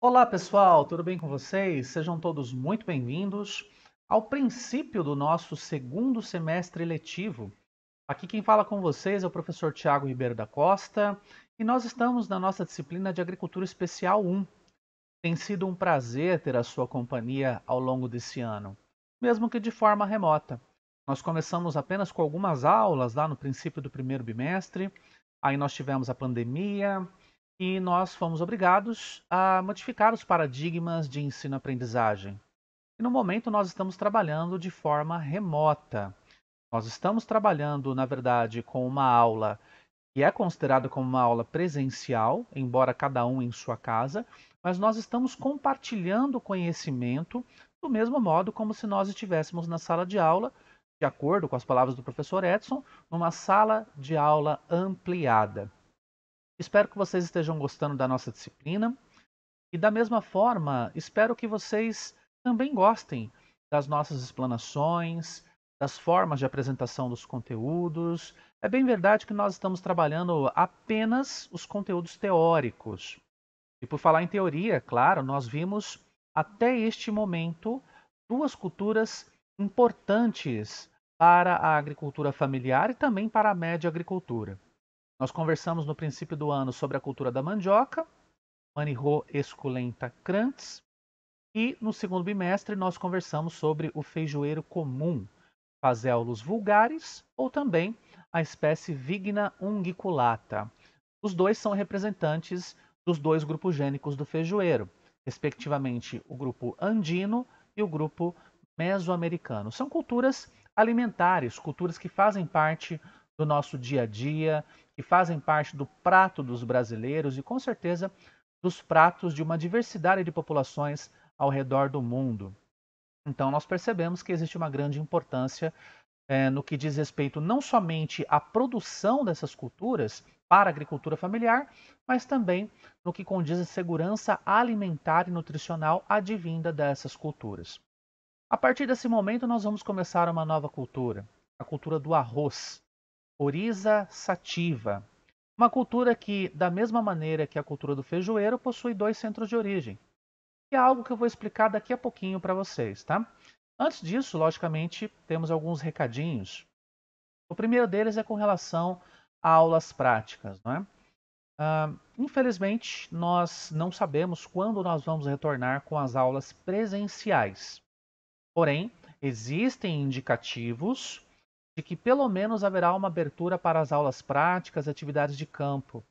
Olá pessoal, tudo bem com vocês? Sejam todos muito bem-vindos ao princípio do nosso segundo semestre letivo. Aqui quem fala com vocês é o professor Tiago Ribeiro da Costa e nós estamos na nossa disciplina de Agricultura Especial 1. Tem sido um prazer ter a sua companhia ao longo desse ano, mesmo que de forma remota. Nós começamos apenas com algumas aulas lá no princípio do primeiro bimestre, aí nós tivemos a pandemia, e nós fomos obrigados a modificar os paradigmas de ensino-aprendizagem. E no momento nós estamos trabalhando de forma remota. Nós estamos trabalhando, na verdade, com uma aula que é considerada como uma aula presencial, embora cada um em sua casa, mas nós estamos compartilhando conhecimento do mesmo modo como se nós estivéssemos na sala de aula, de acordo com as palavras do professor Edson, numa sala de aula ampliada. Espero que vocês estejam gostando da nossa disciplina. E da mesma forma, espero que vocês também gostem das nossas explanações, das formas de apresentação dos conteúdos. É bem verdade que nós estamos trabalhando apenas os conteúdos teóricos. E por falar em teoria, claro, nós vimos até este momento duas culturas importantes para a agricultura familiar e também para a média agricultura. Nós conversamos no princípio do ano sobre a cultura da mandioca, Manihô esculenta crantz, e no segundo bimestre nós conversamos sobre o feijoeiro comum, Fazeolus vulgaris, ou também a espécie Vigna unguiculata. Os dois são representantes dos dois grupos gênicos do feijoeiro, respectivamente o grupo andino e o grupo mesoamericano. São culturas alimentares, culturas que fazem parte do nosso dia a dia, que fazem parte do prato dos brasileiros e, com certeza, dos pratos de uma diversidade de populações ao redor do mundo. Então, nós percebemos que existe uma grande importância é, no que diz respeito não somente à produção dessas culturas para a agricultura familiar, mas também no que condiz a segurança alimentar e nutricional advinda dessas culturas. A partir desse momento, nós vamos começar uma nova cultura, a cultura do arroz, Oriza Sativa. Uma cultura que, da mesma maneira que a cultura do feijoeiro, possui dois centros de origem. Que é algo que eu vou explicar daqui a pouquinho para vocês, tá? Antes disso, logicamente, temos alguns recadinhos. O primeiro deles é com relação a aulas práticas, não é? Uh, infelizmente, nós não sabemos quando nós vamos retornar com as aulas presenciais. Porém, existem indicativos de que pelo menos haverá uma abertura para as aulas práticas e atividades de campo.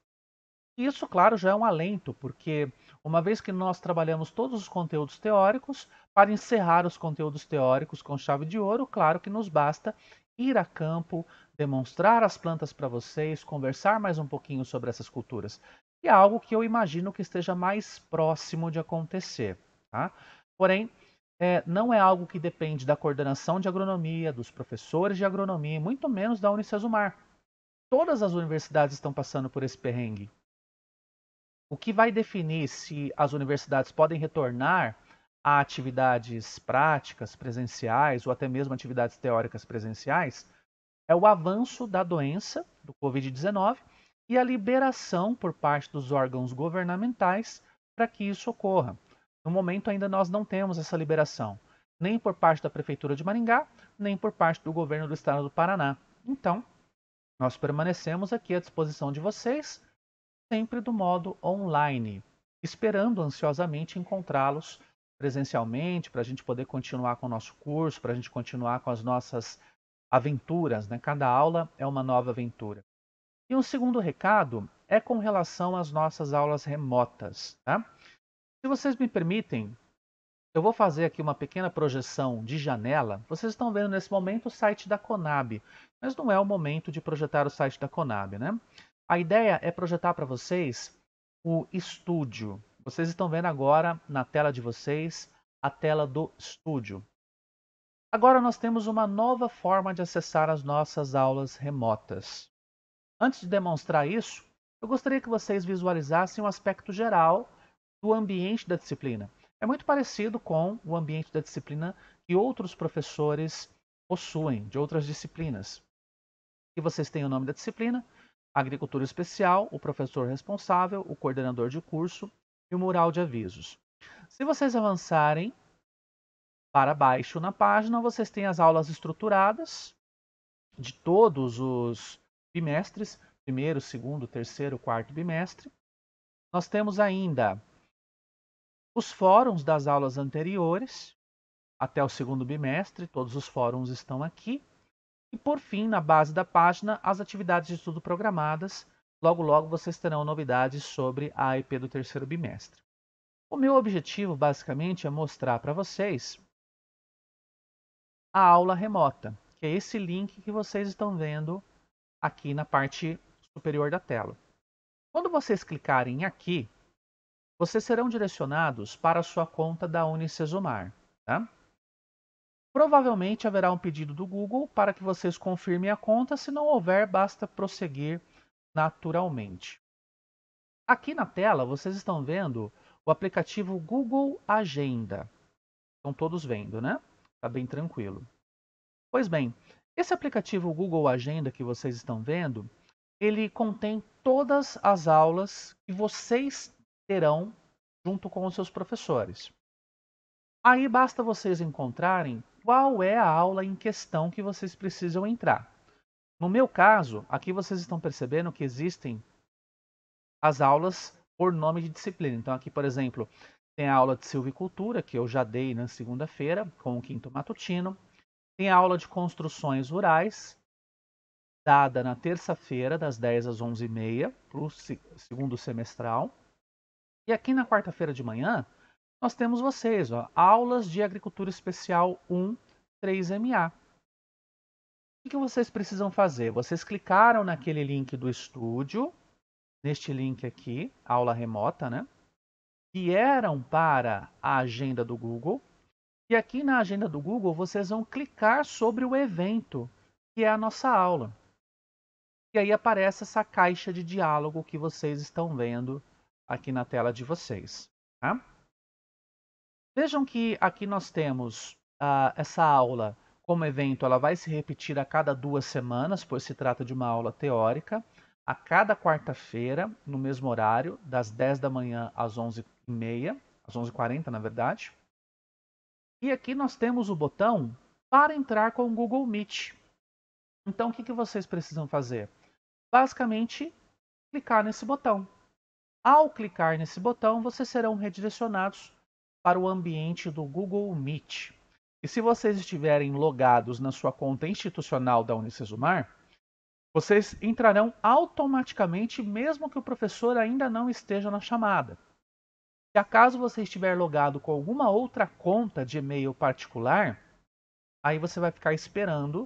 Isso, claro, já é um alento, porque uma vez que nós trabalhamos todos os conteúdos teóricos, para encerrar os conteúdos teóricos com chave de ouro, claro que nos basta ir a campo, demonstrar as plantas para vocês, conversar mais um pouquinho sobre essas culturas. E é algo que eu imagino que esteja mais próximo de acontecer. Tá? Porém, é, não é algo que depende da coordenação de agronomia, dos professores de agronomia, muito menos da Unicesumar. Todas as universidades estão passando por esse perrengue. O que vai definir se as universidades podem retornar a atividades práticas, presenciais, ou até mesmo atividades teóricas presenciais, é o avanço da doença, do Covid-19, e a liberação por parte dos órgãos governamentais para que isso ocorra. No momento, ainda nós não temos essa liberação, nem por parte da Prefeitura de Maringá, nem por parte do governo do estado do Paraná. Então, nós permanecemos aqui à disposição de vocês, sempre do modo online, esperando ansiosamente encontrá-los presencialmente para a gente poder continuar com o nosso curso, para a gente continuar com as nossas aventuras. Né? Cada aula é uma nova aventura. E um segundo recado é com relação às nossas aulas remotas. Tá? Se vocês me permitem, eu vou fazer aqui uma pequena projeção de janela. Vocês estão vendo nesse momento o site da Conab, mas não é o momento de projetar o site da Conab, né? A ideia é projetar para vocês o estúdio. Vocês estão vendo agora na tela de vocês a tela do estúdio. Agora nós temos uma nova forma de acessar as nossas aulas remotas. Antes de demonstrar isso, eu gostaria que vocês visualizassem o um aspecto geral do ambiente da disciplina. É muito parecido com o ambiente da disciplina que outros professores possuem, de outras disciplinas. E vocês têm o nome da disciplina, agricultura especial, o professor responsável, o coordenador de curso e o mural de avisos. Se vocês avançarem para baixo na página, vocês têm as aulas estruturadas de todos os bimestres, primeiro, segundo, terceiro, quarto bimestre. Nós temos ainda os fóruns das aulas anteriores, até o segundo bimestre, todos os fóruns estão aqui. E por fim, na base da página, as atividades de estudo programadas. Logo, logo vocês terão novidades sobre a IP do terceiro bimestre. O meu objetivo, basicamente, é mostrar para vocês a aula remota, que é esse link que vocês estão vendo aqui na parte superior da tela. Quando vocês clicarem aqui, vocês serão direcionados para a sua conta da Unicesumar. Tá? Provavelmente haverá um pedido do Google para que vocês confirmem a conta, se não houver, basta prosseguir naturalmente. Aqui na tela vocês estão vendo o aplicativo Google Agenda. Estão todos vendo, né? Está bem tranquilo. Pois bem, esse aplicativo Google Agenda que vocês estão vendo, ele contém todas as aulas que vocês terão junto com os seus professores. Aí basta vocês encontrarem qual é a aula em questão que vocês precisam entrar. No meu caso, aqui vocês estão percebendo que existem as aulas por nome de disciplina. Então, aqui, por exemplo, tem a aula de silvicultura, que eu já dei na segunda-feira, com o quinto matutino. Tem a aula de construções rurais, dada na terça-feira, das 10 às 11h30, para o segundo semestral. E aqui na quarta-feira de manhã, nós temos vocês, ó, aulas de agricultura especial 1 3MA. O que vocês precisam fazer? Vocês clicaram naquele link do estúdio, neste link aqui, aula remota, né? Vieram para a agenda do Google. E aqui na agenda do Google, vocês vão clicar sobre o evento, que é a nossa aula. E aí aparece essa caixa de diálogo que vocês estão vendo aqui na tela de vocês. Tá? Vejam que aqui nós temos uh, essa aula como evento, ela vai se repetir a cada duas semanas, pois se trata de uma aula teórica, a cada quarta-feira, no mesmo horário, das 10 da manhã às 11h30, às 11h40 na verdade. E aqui nós temos o botão para entrar com o Google Meet. Então, o que, que vocês precisam fazer? Basicamente, clicar nesse botão. Ao clicar nesse botão, vocês serão redirecionados para o ambiente do Google Meet. E se vocês estiverem logados na sua conta institucional da Unicesumar, vocês entrarão automaticamente, mesmo que o professor ainda não esteja na chamada. Se acaso você estiver logado com alguma outra conta de e-mail particular, aí você vai ficar esperando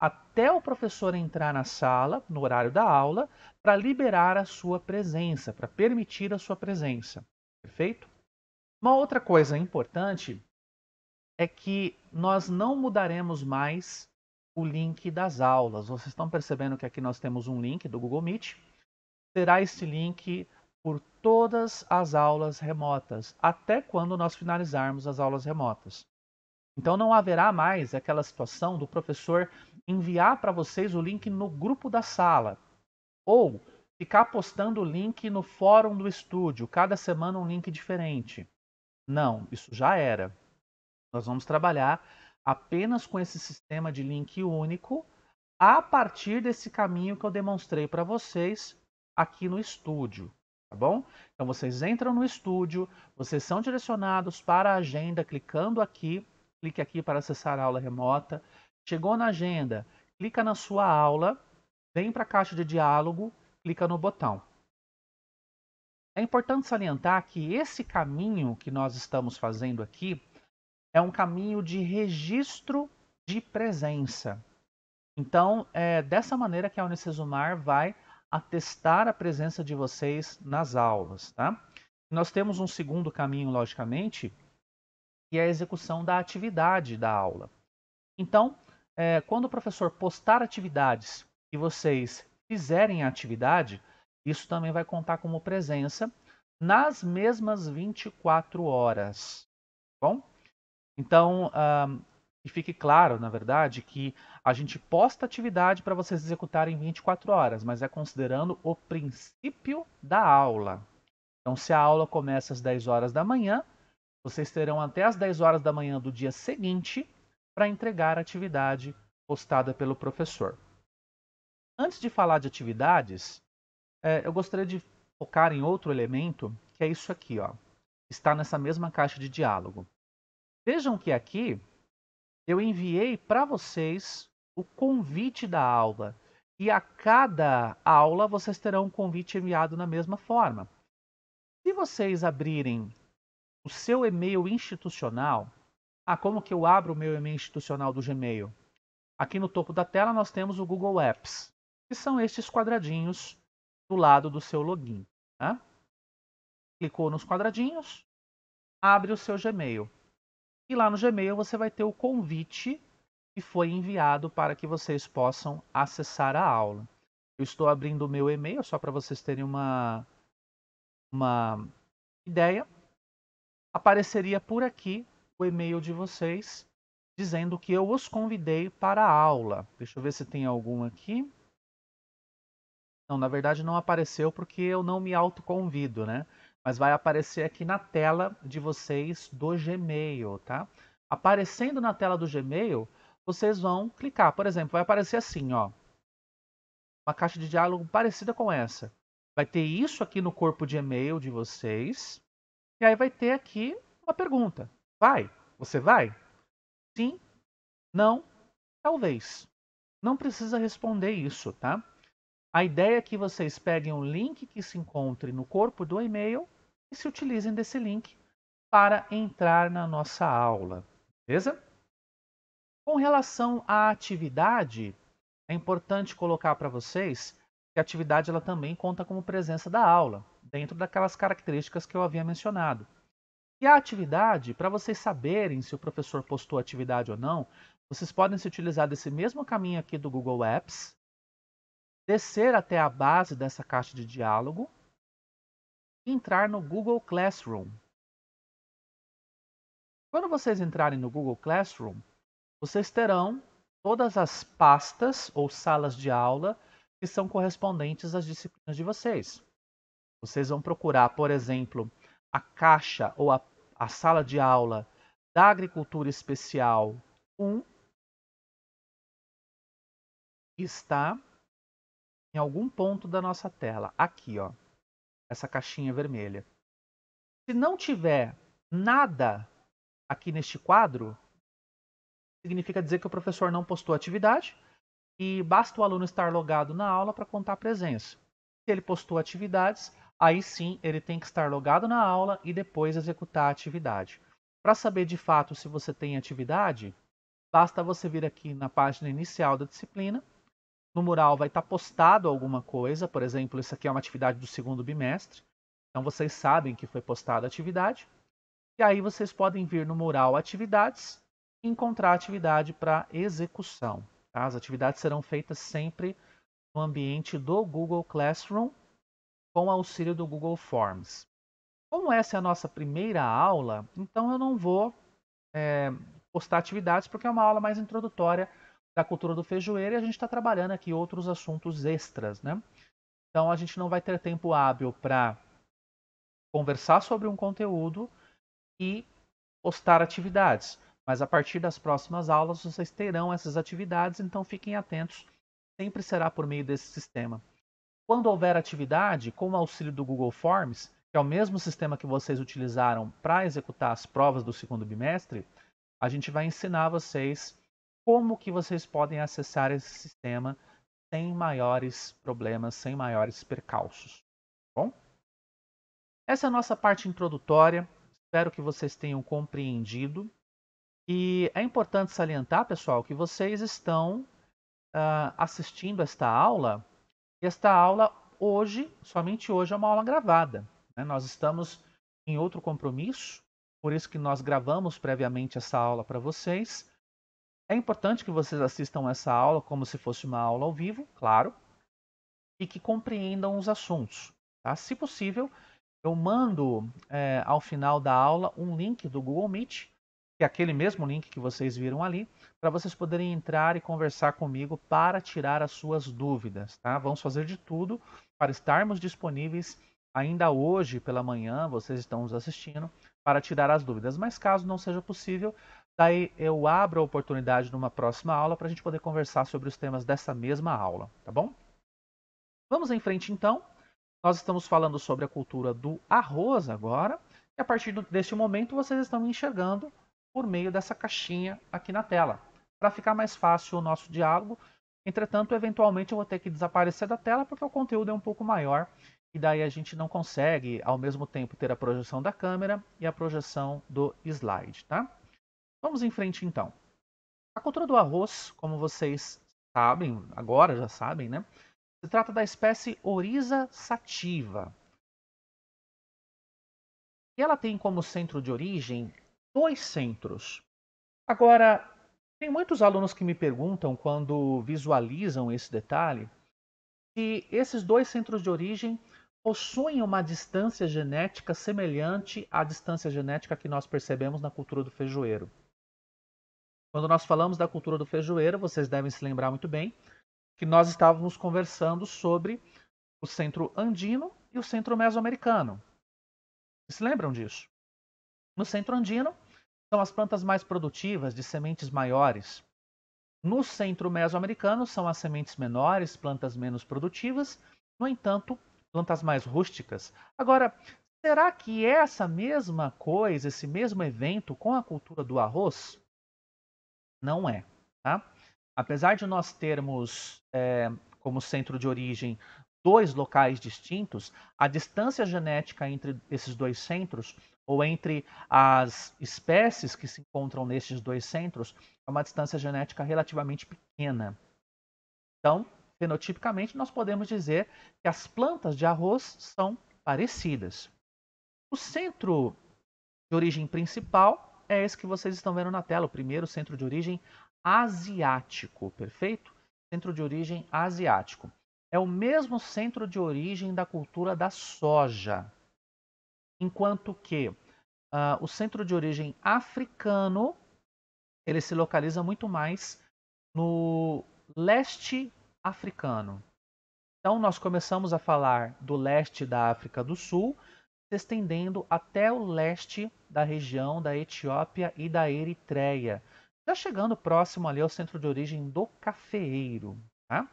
até o professor entrar na sala, no horário da aula, para liberar a sua presença, para permitir a sua presença. Perfeito? Uma outra coisa importante é que nós não mudaremos mais o link das aulas. Vocês estão percebendo que aqui nós temos um link do Google Meet. Será esse link por todas as aulas remotas, até quando nós finalizarmos as aulas remotas. Então não haverá mais aquela situação do professor enviar para vocês o link no grupo da sala ou ficar postando o link no fórum do estúdio, cada semana um link diferente. Não, isso já era. Nós vamos trabalhar apenas com esse sistema de link único a partir desse caminho que eu demonstrei para vocês aqui no estúdio, tá bom? Então vocês entram no estúdio, vocês são direcionados para a agenda clicando aqui, clique aqui para acessar a aula remota. Chegou na agenda, clica na sua aula, vem para a caixa de diálogo, clica no botão. É importante salientar que esse caminho que nós estamos fazendo aqui é um caminho de registro de presença. Então, é dessa maneira que a Unicesumar vai atestar a presença de vocês nas aulas. Tá? Nós temos um segundo caminho, logicamente, que é a execução da atividade da aula. Então, é, quando o professor postar atividades e vocês fizerem a atividade, isso também vai contar como presença nas mesmas 24 horas. Bom? Então, ah, um, e fique claro, na verdade, que a gente posta atividade para vocês executarem 24 horas, mas é considerando o princípio da aula. Então, se a aula começa às 10 horas da manhã, vocês terão até às 10 horas da manhã do dia seguinte para entregar a atividade postada pelo professor. Antes de falar de atividades, é, eu gostaria de focar em outro elemento, que é isso aqui, ó. Está nessa mesma caixa de diálogo. Vejam que aqui eu enviei para vocês o convite da aula. E a cada aula vocês terão um convite enviado na mesma forma. Se vocês abrirem o seu e-mail institucional, ah, como que eu abro o meu e-mail institucional do Gmail? Aqui no topo da tela nós temos o Google Apps, que são estes quadradinhos do lado do seu login. Né? Clicou nos quadradinhos, abre o seu Gmail. E lá no Gmail você vai ter o convite que foi enviado para que vocês possam acessar a aula. Eu estou abrindo o meu e-mail só para vocês terem uma, uma ideia. Apareceria por aqui o e-mail de vocês dizendo que eu os convidei para a aula. Deixa eu ver se tem algum aqui. Não, na verdade não apareceu porque eu não me autoconvido, né? Mas vai aparecer aqui na tela de vocês do Gmail, tá? Aparecendo na tela do Gmail, vocês vão clicar. Por exemplo, vai aparecer assim, ó. Uma caixa de diálogo parecida com essa. Vai ter isso aqui no corpo de e-mail de vocês. E aí vai ter aqui uma pergunta. Vai? Você vai? Sim? Não? Talvez. Não precisa responder isso, tá? A ideia é que vocês peguem um link que se encontre no corpo do e-mail e se utilizem desse link para entrar na nossa aula, beleza? Com relação à atividade, é importante colocar para vocês que a atividade ela também conta como presença da aula, dentro daquelas características que eu havia mencionado. E a atividade, para vocês saberem se o professor postou atividade ou não, vocês podem se utilizar desse mesmo caminho aqui do Google Apps, descer até a base dessa caixa de diálogo e entrar no Google Classroom. Quando vocês entrarem no Google Classroom, vocês terão todas as pastas ou salas de aula que são correspondentes às disciplinas de vocês. Vocês vão procurar, por exemplo, a caixa ou a, a sala de aula da agricultura especial 1 está em algum ponto da nossa tela, aqui, ó, essa caixinha vermelha. Se não tiver nada aqui neste quadro, significa dizer que o professor não postou atividade e basta o aluno estar logado na aula para contar a presença. Se ele postou atividades, aí sim ele tem que estar logado na aula e depois executar a atividade. Para saber de fato se você tem atividade, basta você vir aqui na página inicial da disciplina. No mural vai estar tá postado alguma coisa, por exemplo, isso aqui é uma atividade do segundo bimestre. Então vocês sabem que foi postada a atividade. E aí vocês podem vir no mural atividades e encontrar atividade para execução. Tá? As atividades serão feitas sempre no ambiente do Google Classroom com o auxílio do Google Forms. Como essa é a nossa primeira aula, então eu não vou é, postar atividades, porque é uma aula mais introdutória da cultura do feijoeiro e a gente está trabalhando aqui outros assuntos extras, né? Então a gente não vai ter tempo hábil para conversar sobre um conteúdo e postar atividades. Mas a partir das próximas aulas vocês terão essas atividades, então fiquem atentos. Sempre será por meio desse sistema. Quando houver atividade, com o auxílio do Google Forms, que é o mesmo sistema que vocês utilizaram para executar as provas do segundo bimestre, a gente vai ensinar vocês como que vocês podem acessar esse sistema sem maiores problemas, sem maiores percalços. Tá bom? Essa é a nossa parte introdutória. Espero que vocês tenham compreendido. E é importante salientar, pessoal, que vocês estão uh, assistindo esta aula esta aula hoje, somente hoje, é uma aula gravada. Né? Nós estamos em outro compromisso, por isso que nós gravamos previamente essa aula para vocês. É importante que vocês assistam essa aula como se fosse uma aula ao vivo, claro, e que compreendam os assuntos. Tá? Se possível, eu mando é, ao final da aula um link do Google Meet que é aquele mesmo link que vocês viram ali, para vocês poderem entrar e conversar comigo para tirar as suas dúvidas, tá? Vamos fazer de tudo para estarmos disponíveis ainda hoje pela manhã, vocês estão nos assistindo, para tirar as dúvidas. Mas caso não seja possível, daí eu abro a oportunidade numa próxima aula para a gente poder conversar sobre os temas dessa mesma aula, tá bom? Vamos em frente então. Nós estamos falando sobre a cultura do arroz agora. E a partir deste momento vocês estão enxergando por meio dessa caixinha aqui na tela, para ficar mais fácil o nosso diálogo. Entretanto, eventualmente eu vou ter que desaparecer da tela porque o conteúdo é um pouco maior e daí a gente não consegue ao mesmo tempo ter a projeção da câmera e a projeção do slide, tá? Vamos em frente então. A cultura do arroz, como vocês sabem, agora já sabem, né? Se trata da espécie Oriza sativa. E ela tem como centro de origem dois centros. Agora, tem muitos alunos que me perguntam, quando visualizam esse detalhe, se esses dois centros de origem possuem uma distância genética semelhante à distância genética que nós percebemos na cultura do feijoeiro. Quando nós falamos da cultura do feijoeiro, vocês devem se lembrar muito bem que nós estávamos conversando sobre o centro andino e o centro mesoamericano. Vocês se lembram disso? No centro andino, são as plantas mais produtivas de sementes maiores. No centro mesoamericano são as sementes menores, plantas menos produtivas, no entanto, plantas mais rústicas. Agora, será que é essa mesma coisa, esse mesmo evento com a cultura do arroz? Não é. Tá? Apesar de nós termos é, como centro de origem dois locais distintos, a distância genética entre esses dois centros ou entre as espécies que se encontram nestes dois centros, é uma distância genética relativamente pequena. Então, fenotipicamente, nós podemos dizer que as plantas de arroz são parecidas. O centro de origem principal é esse que vocês estão vendo na tela, o primeiro centro de origem asiático, perfeito? Centro de origem asiático. É o mesmo centro de origem da cultura da soja, enquanto que uh, o centro de origem africano ele se localiza muito mais no leste africano. Então nós começamos a falar do leste da África do Sul, se estendendo até o leste da região da Etiópia e da Eritreia, já chegando próximo ali ao centro de origem do cafeeiro. Tá?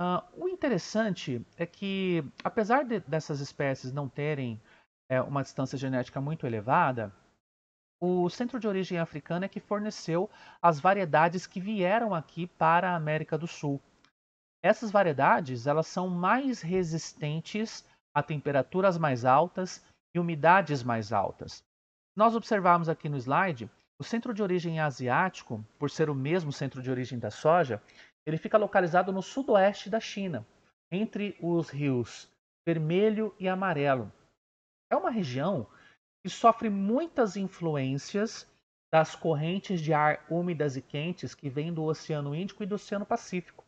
Uh, o interessante é que, apesar de, dessas espécies não terem é, uma distância genética muito elevada, o centro de origem africana é que forneceu as variedades que vieram aqui para a América do Sul. Essas variedades elas são mais resistentes a temperaturas mais altas e umidades mais altas. Nós observamos aqui no slide, o centro de origem asiático, por ser o mesmo centro de origem da soja, ele fica localizado no sudoeste da China, entre os rios Vermelho e Amarelo é uma região que sofre muitas influências das correntes de ar úmidas e quentes que vêm do Oceano Índico e do Oceano Pacífico.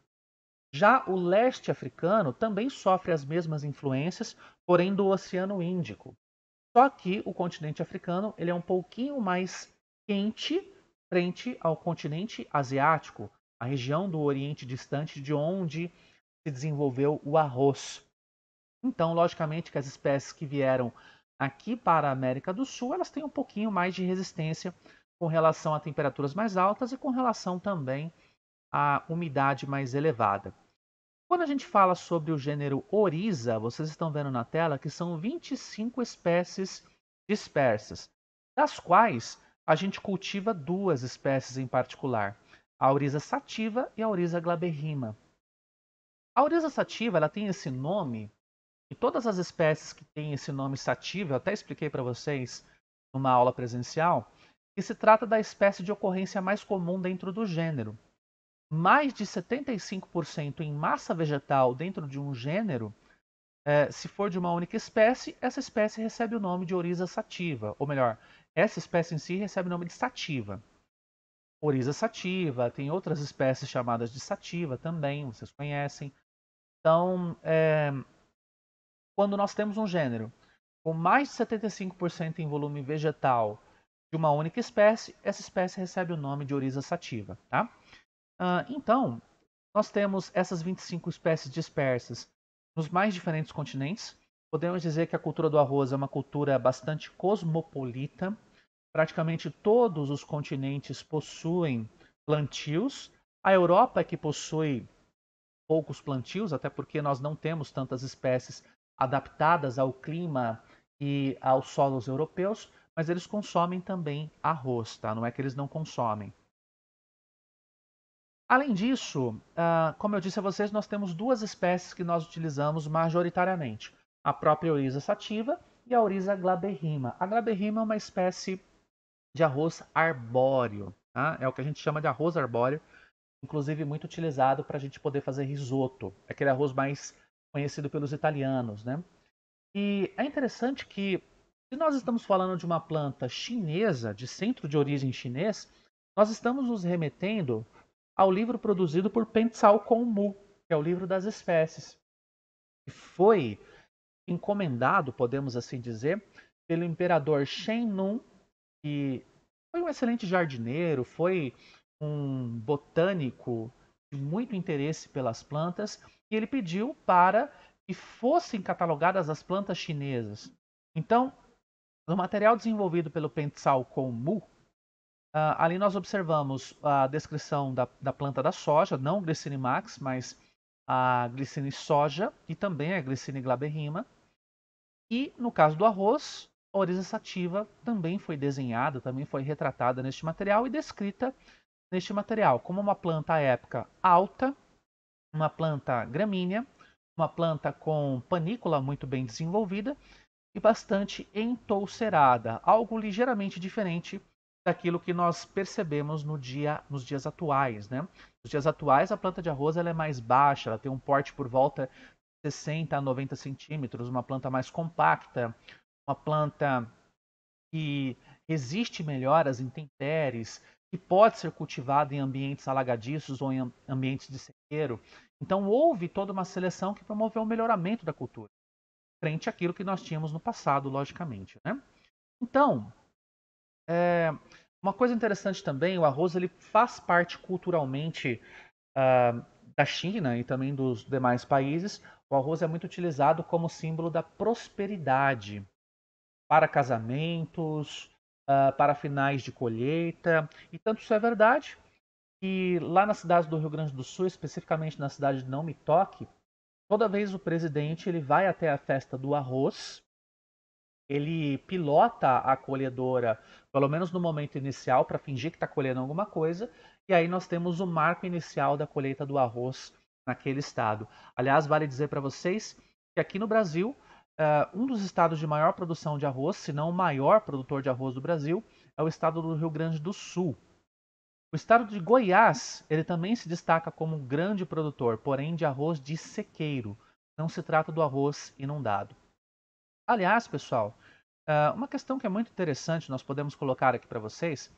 Já o leste africano também sofre as mesmas influências, porém do Oceano Índico. Só que o continente africano ele é um pouquinho mais quente frente ao continente asiático, a região do Oriente Distante de onde se desenvolveu o arroz. Então, logicamente que as espécies que vieram aqui para a América do Sul, elas têm um pouquinho mais de resistência com relação a temperaturas mais altas e com relação também à umidade mais elevada. Quando a gente fala sobre o gênero Oriza, vocês estão vendo na tela que são 25 espécies dispersas, das quais a gente cultiva duas espécies em particular, a Oriza sativa e a Oriza glaberrima. A Oriza sativa ela tem esse nome e todas as espécies que têm esse nome sativa, eu até expliquei para vocês numa aula presencial, que se trata da espécie de ocorrência mais comum dentro do gênero. Mais de 75% em massa vegetal dentro de um gênero, é, se for de uma única espécie, essa espécie recebe o nome de oriza sativa, ou melhor, essa espécie em si recebe o nome de sativa. Oriza sativa, tem outras espécies chamadas de sativa também, vocês conhecem. Então, é, quando nós temos um gênero com mais de 75% em volume vegetal de uma única espécie, essa espécie recebe o nome de Oriza sativa. Tá? Ah, então, nós temos essas 25 espécies dispersas nos mais diferentes continentes. Podemos dizer que a cultura do arroz é uma cultura bastante cosmopolita. Praticamente todos os continentes possuem plantios. A Europa é que possui poucos plantios, até porque nós não temos tantas espécies adaptadas ao clima e aos solos europeus, mas eles consomem também arroz, tá? Não é que eles não consomem. Além disso, ah, como eu disse a vocês, nós temos duas espécies que nós utilizamos majoritariamente: a própria oriza sativa e a oriza glaberrima. A glaberrima é uma espécie de arroz arbóreo, tá? é o que a gente chama de arroz arbóreo, inclusive muito utilizado para a gente poder fazer risoto, é aquele arroz mais conhecido pelos italianos, né? E é interessante que se nós estamos falando de uma planta chinesa, de centro de origem chinês, nós estamos nos remetendo ao livro produzido por Pentsao Konmu, que é o livro das espécies, que foi encomendado, podemos assim dizer, pelo imperador Shen Nun, que foi um excelente jardineiro, foi um botânico de muito interesse pelas plantas e ele pediu para que fossem catalogadas as plantas chinesas. Então, no material desenvolvido pelo Pentsal Konmu, uh, ah, ali nós observamos a descrição da, da planta da soja, não Glicine max, mas a glicine soja e também a glicine glaberrima. E no caso do arroz, a oriza sativa também foi desenhada, também foi retratada neste material e descrita neste material como uma planta à época alta, uma planta gramínea, uma planta com panícula muito bem desenvolvida e bastante entolcerada, algo ligeiramente diferente daquilo que nós percebemos no dia, nos dias atuais. Né? Nos dias atuais, a planta de arroz ela é mais baixa, ela tem um porte por volta de 60 a 90 centímetros, uma planta mais compacta, uma planta que resiste melhor às intempéries, que pode ser cultivada em ambientes alagadiços ou em ambientes de dinheiro. Então houve toda uma seleção que promoveu o melhoramento da cultura, frente àquilo que nós tínhamos no passado, logicamente. Né? Então, é, uma coisa interessante também, o arroz ele faz parte culturalmente uh, da China e também dos demais países. O arroz é muito utilizado como símbolo da prosperidade para casamentos, uh, para finais de colheita. E tanto isso é verdade e lá na cidade do Rio Grande do Sul, especificamente na cidade de Não Me Toque, toda vez o presidente ele vai até a festa do arroz, ele pilota a colhedora, pelo menos no momento inicial, para fingir que está colhendo alguma coisa, e aí nós temos o marco inicial da colheita do arroz naquele estado. Aliás, vale dizer para vocês que aqui no Brasil, eh, um dos estados de maior produção de arroz, se não o maior produtor de arroz do Brasil, é o estado do Rio Grande do Sul. O estado de Goiás, ele também se destaca como um grande produtor, porém de arroz de sequeiro. Não se trata do arroz inundado. Aliás, pessoal, ah, uma questão que é muito interessante, nós podemos colocar aqui para vocês.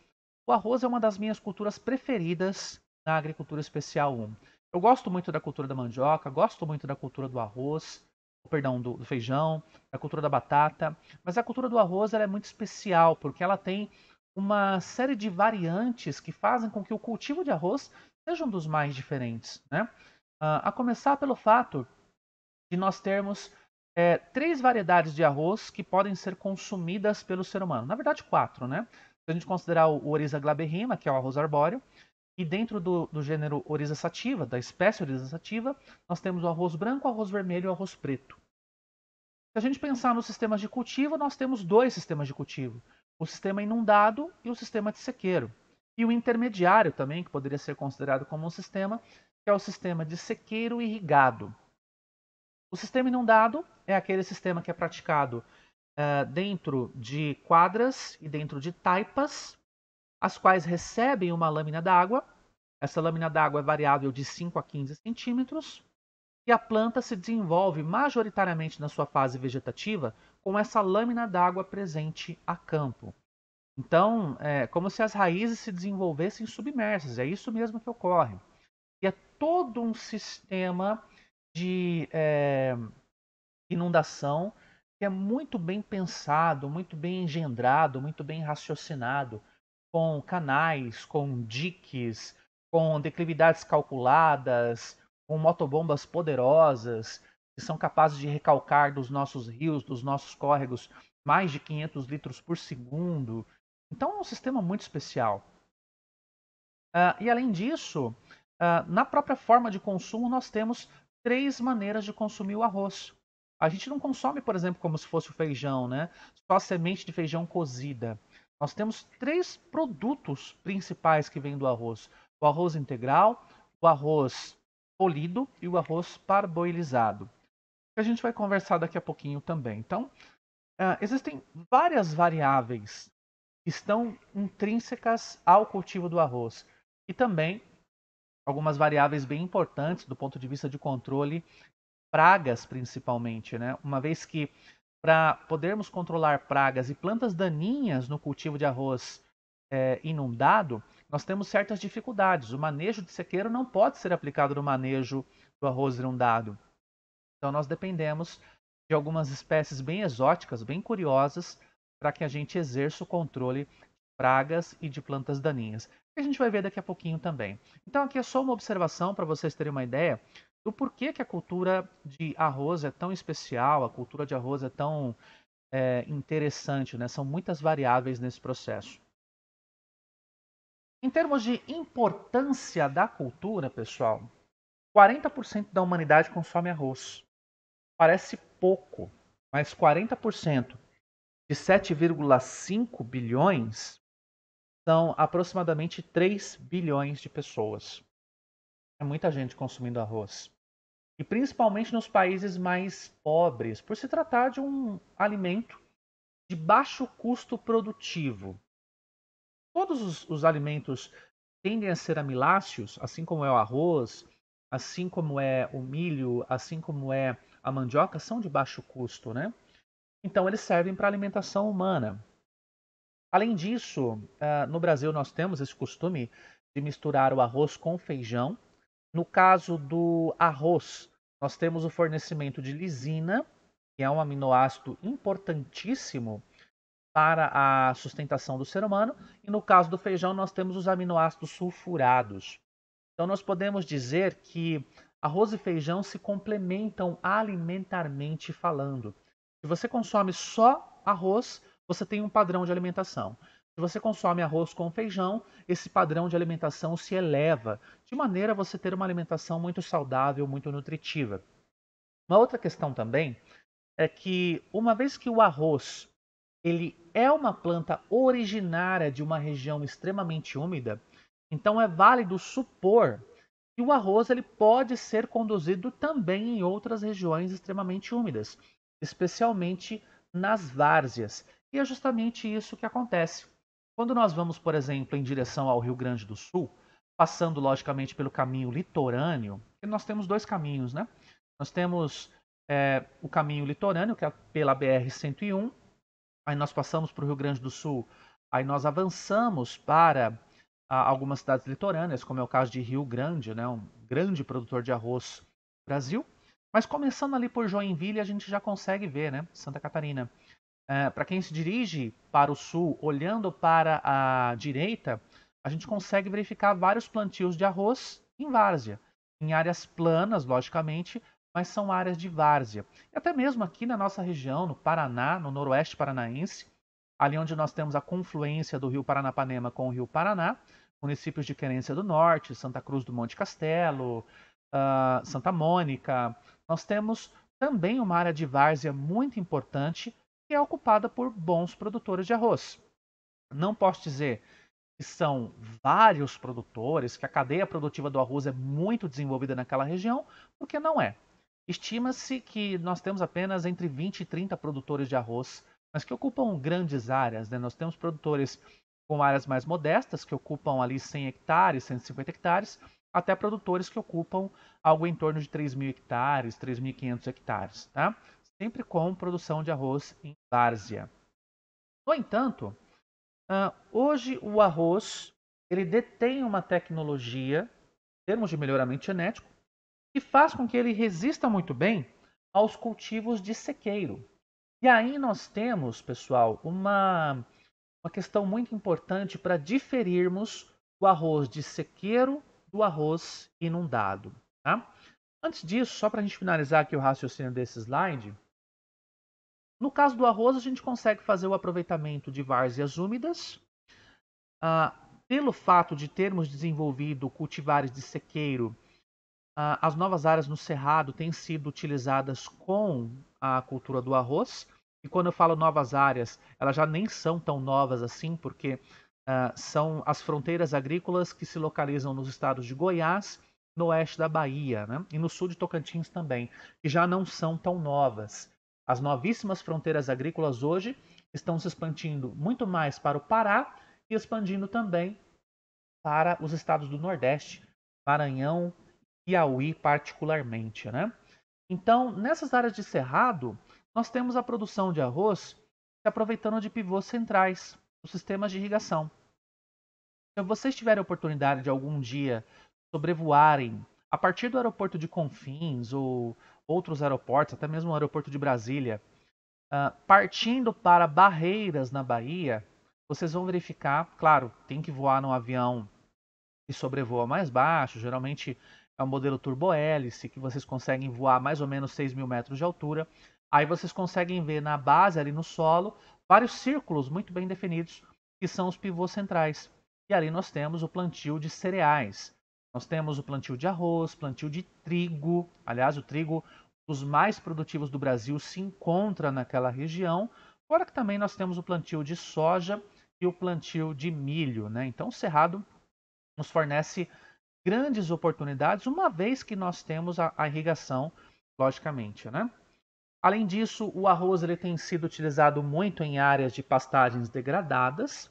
O arroz é uma das minhas culturas preferidas na agricultura especial 1. Eu gosto muito da cultura da mandioca, gosto muito da cultura do arroz, perdão, do, do feijão, da cultura da batata, mas a cultura do arroz é muito especial porque ela tem uma série de variantes que fazem com que o cultivo de arroz seja um dos mais diferentes. Né? Ah, a começar pelo fato de nós termos é, três variedades de arroz que podem ser consumidas pelo ser humano. Na verdade, quatro, né? Se a gente considerar o Oryza glaberrima, que é o arroz arbóreo, e dentro do, do gênero Oryza sativa, da espécie Oryza sativa, nós temos o arroz branco, o arroz vermelho e o arroz preto. Se a gente pensar nos sistemas de cultivo, nós temos dois sistemas de cultivo o sistema inundado e o sistema de sequeiro. E o intermediário também, que poderia ser considerado como um sistema, que é o sistema de sequeiro irrigado. O sistema inundado é aquele sistema que é praticado uh, dentro de quadras e dentro de taipas, as quais recebem uma lâmina d'água. Essa lâmina d'água é variável de 5 a 15 centímetros. E a planta se desenvolve majoritariamente na sua fase vegetativa com essa lâmina d'água presente a campo. Então, é como se as raízes se desenvolvessem submersas, é isso mesmo que ocorre. E é todo um sistema de é, inundação que é muito bem pensado, muito bem engendrado, muito bem raciocinado, com canais, com diques, com declividades calculadas, com motobombas poderosas, que são capazes de recalcar dos nossos rios, dos nossos córregos, mais de 500 litros por segundo. Então é um sistema muito especial. Uh, e além disso, uh, na própria forma de consumo, nós temos três maneiras de consumir o arroz. A gente não consome, por exemplo, como se fosse o feijão, né? Só a semente de feijão cozida. Nós temos três produtos principais que vêm do arroz: o arroz integral, o arroz polido e o arroz parboilizado que a gente vai conversar daqui a pouquinho também. Então, uh, existem várias variáveis que estão intrínsecas ao cultivo do arroz e também algumas variáveis bem importantes do ponto de vista de controle, pragas principalmente, né? Uma vez que para podermos controlar pragas e plantas daninhas no cultivo de arroz é, inundado, nós temos certas dificuldades. O manejo de sequeiro não pode ser aplicado no manejo do arroz inundado. Então nós dependemos de algumas espécies bem exóticas, bem curiosas, para que a gente exerça o controle de pragas e de plantas daninhas. Que a gente vai ver daqui a pouquinho também. Então aqui é só uma observação para vocês terem uma ideia do porquê que a cultura de arroz é tão especial, a cultura de arroz é tão é, interessante, né? São muitas variáveis nesse processo. Em termos de importância da cultura, pessoal, 40% da humanidade consome arroz. Parece pouco, mas 40% de 7,5 bilhões são aproximadamente 3 bilhões de pessoas. É muita gente consumindo arroz. E principalmente nos países mais pobres, por se tratar de um alimento de baixo custo produtivo. Todos os, os alimentos tendem a ser amiláceos, assim como é o arroz, assim como é o milho, assim como é a mandioca são de baixo custo, né? Então eles servem para alimentação humana. Além disso, eh, no Brasil nós temos esse costume de misturar o arroz com feijão. No caso do arroz, nós temos o fornecimento de lisina, que é um aminoácido importantíssimo para a sustentação do ser humano, e no caso do feijão nós temos os aminoácidos sulfurados. Então nós podemos dizer que Arroz e feijão se complementam alimentarmente falando. Se você consome só arroz, você tem um padrão de alimentação. Se você consome arroz com feijão, esse padrão de alimentação se eleva, de maneira a você ter uma alimentação muito saudável, muito nutritiva. Uma outra questão também é que uma vez que o arroz ele é uma planta originária de uma região extremamente úmida, então é válido supor e o arroz ele pode ser conduzido também em outras regiões extremamente úmidas, especialmente nas várzeas. E é justamente isso que acontece. Quando nós vamos, por exemplo, em direção ao Rio Grande do Sul, passando logicamente pelo caminho litorâneo, nós temos dois caminhos, né? Nós temos é, o caminho litorâneo, que é pela BR-101, aí nós passamos para o Rio Grande do Sul, aí nós avançamos para algumas cidades litorâneas, como é o caso de Rio Grande, né, um grande produtor de arroz no Brasil. Mas começando ali por Joinville, a gente já consegue ver né, Santa Catarina. É, para quem se dirige para o sul, olhando para a direita, a gente consegue verificar vários plantios de arroz em várzea. Em áreas planas, logicamente, mas são áreas de várzea. E até mesmo aqui na nossa região, no Paraná, no noroeste paranaense, ali onde nós temos a confluência do rio Paranapanema com o rio Paraná, municípios de Querência do Norte, Santa Cruz do Monte Castelo, uh, Santa Mônica. Nós temos também uma área de várzea muito importante que é ocupada por bons produtores de arroz. Não posso dizer que são vários produtores, que a cadeia produtiva do arroz é muito desenvolvida naquela região, porque não é. Estima-se que nós temos apenas entre 20 e 30 produtores de arroz, mas que ocupam grandes áreas. Né? Nós temos produtores com áreas mais modestas, que ocupam ali 100 hectares, 150 hectares, até produtores que ocupam algo em torno de 3.000 hectares, 3.500 hectares, tá? sempre com produção de arroz em várzea. No entanto, ah, hoje o arroz ele detém uma tecnologia, em termos de melhoramento genético, que faz com que ele resista muito bem aos cultivos de sequeiro. E aí nós temos, pessoal, uma uma questão muito importante para diferirmos o arroz de sequeiro do arroz inundado. Tá? Antes disso, só para a gente finalizar aqui o raciocínio desse slide, no caso do arroz, a gente consegue fazer o aproveitamento de várzeas úmidas. Ah, pelo fato de termos desenvolvido cultivares de sequeiro, ah, as novas áreas no cerrado têm sido utilizadas com a cultura do arroz. E quando eu falo novas áreas, elas já nem são tão novas assim, porque uh, são as fronteiras agrícolas que se localizam nos estados de Goiás, no oeste da Bahia né? e no sul de Tocantins também, que já não são tão novas. As novíssimas fronteiras agrícolas hoje estão se expandindo muito mais para o Pará e expandindo também para os estados do Nordeste, Maranhão, Piauí particularmente. Né? Então, nessas áreas de cerrado, nós temos a produção de arroz se aproveitando de pivôs centrais, os sistemas de irrigação. Se vocês tiverem a oportunidade de algum dia sobrevoarem a partir do aeroporto de Confins ou outros aeroportos, até mesmo o aeroporto de Brasília, ah, partindo para Barreiras, na Bahia, vocês vão verificar, claro, tem que voar num avião que sobrevoa mais baixo, geralmente é um modelo turbohélice, que vocês conseguem voar mais ou menos 6 mil metros de altura, Aí vocês conseguem ver na base, ali no solo, vários círculos muito bem definidos, que são os pivôs centrais. E ali nós temos o plantio de cereais. Nós temos o plantio de arroz, plantio de trigo. Aliás, o trigo dos mais produtivos do Brasil se encontra naquela região. Fora que também nós temos o plantio de soja e o plantio de milho. Né? Então, o Cerrado nos fornece grandes oportunidades, uma vez que nós temos a, irrigação, logicamente. Né? Além disso, o arroz ele tem sido utilizado muito em áreas de pastagens degradadas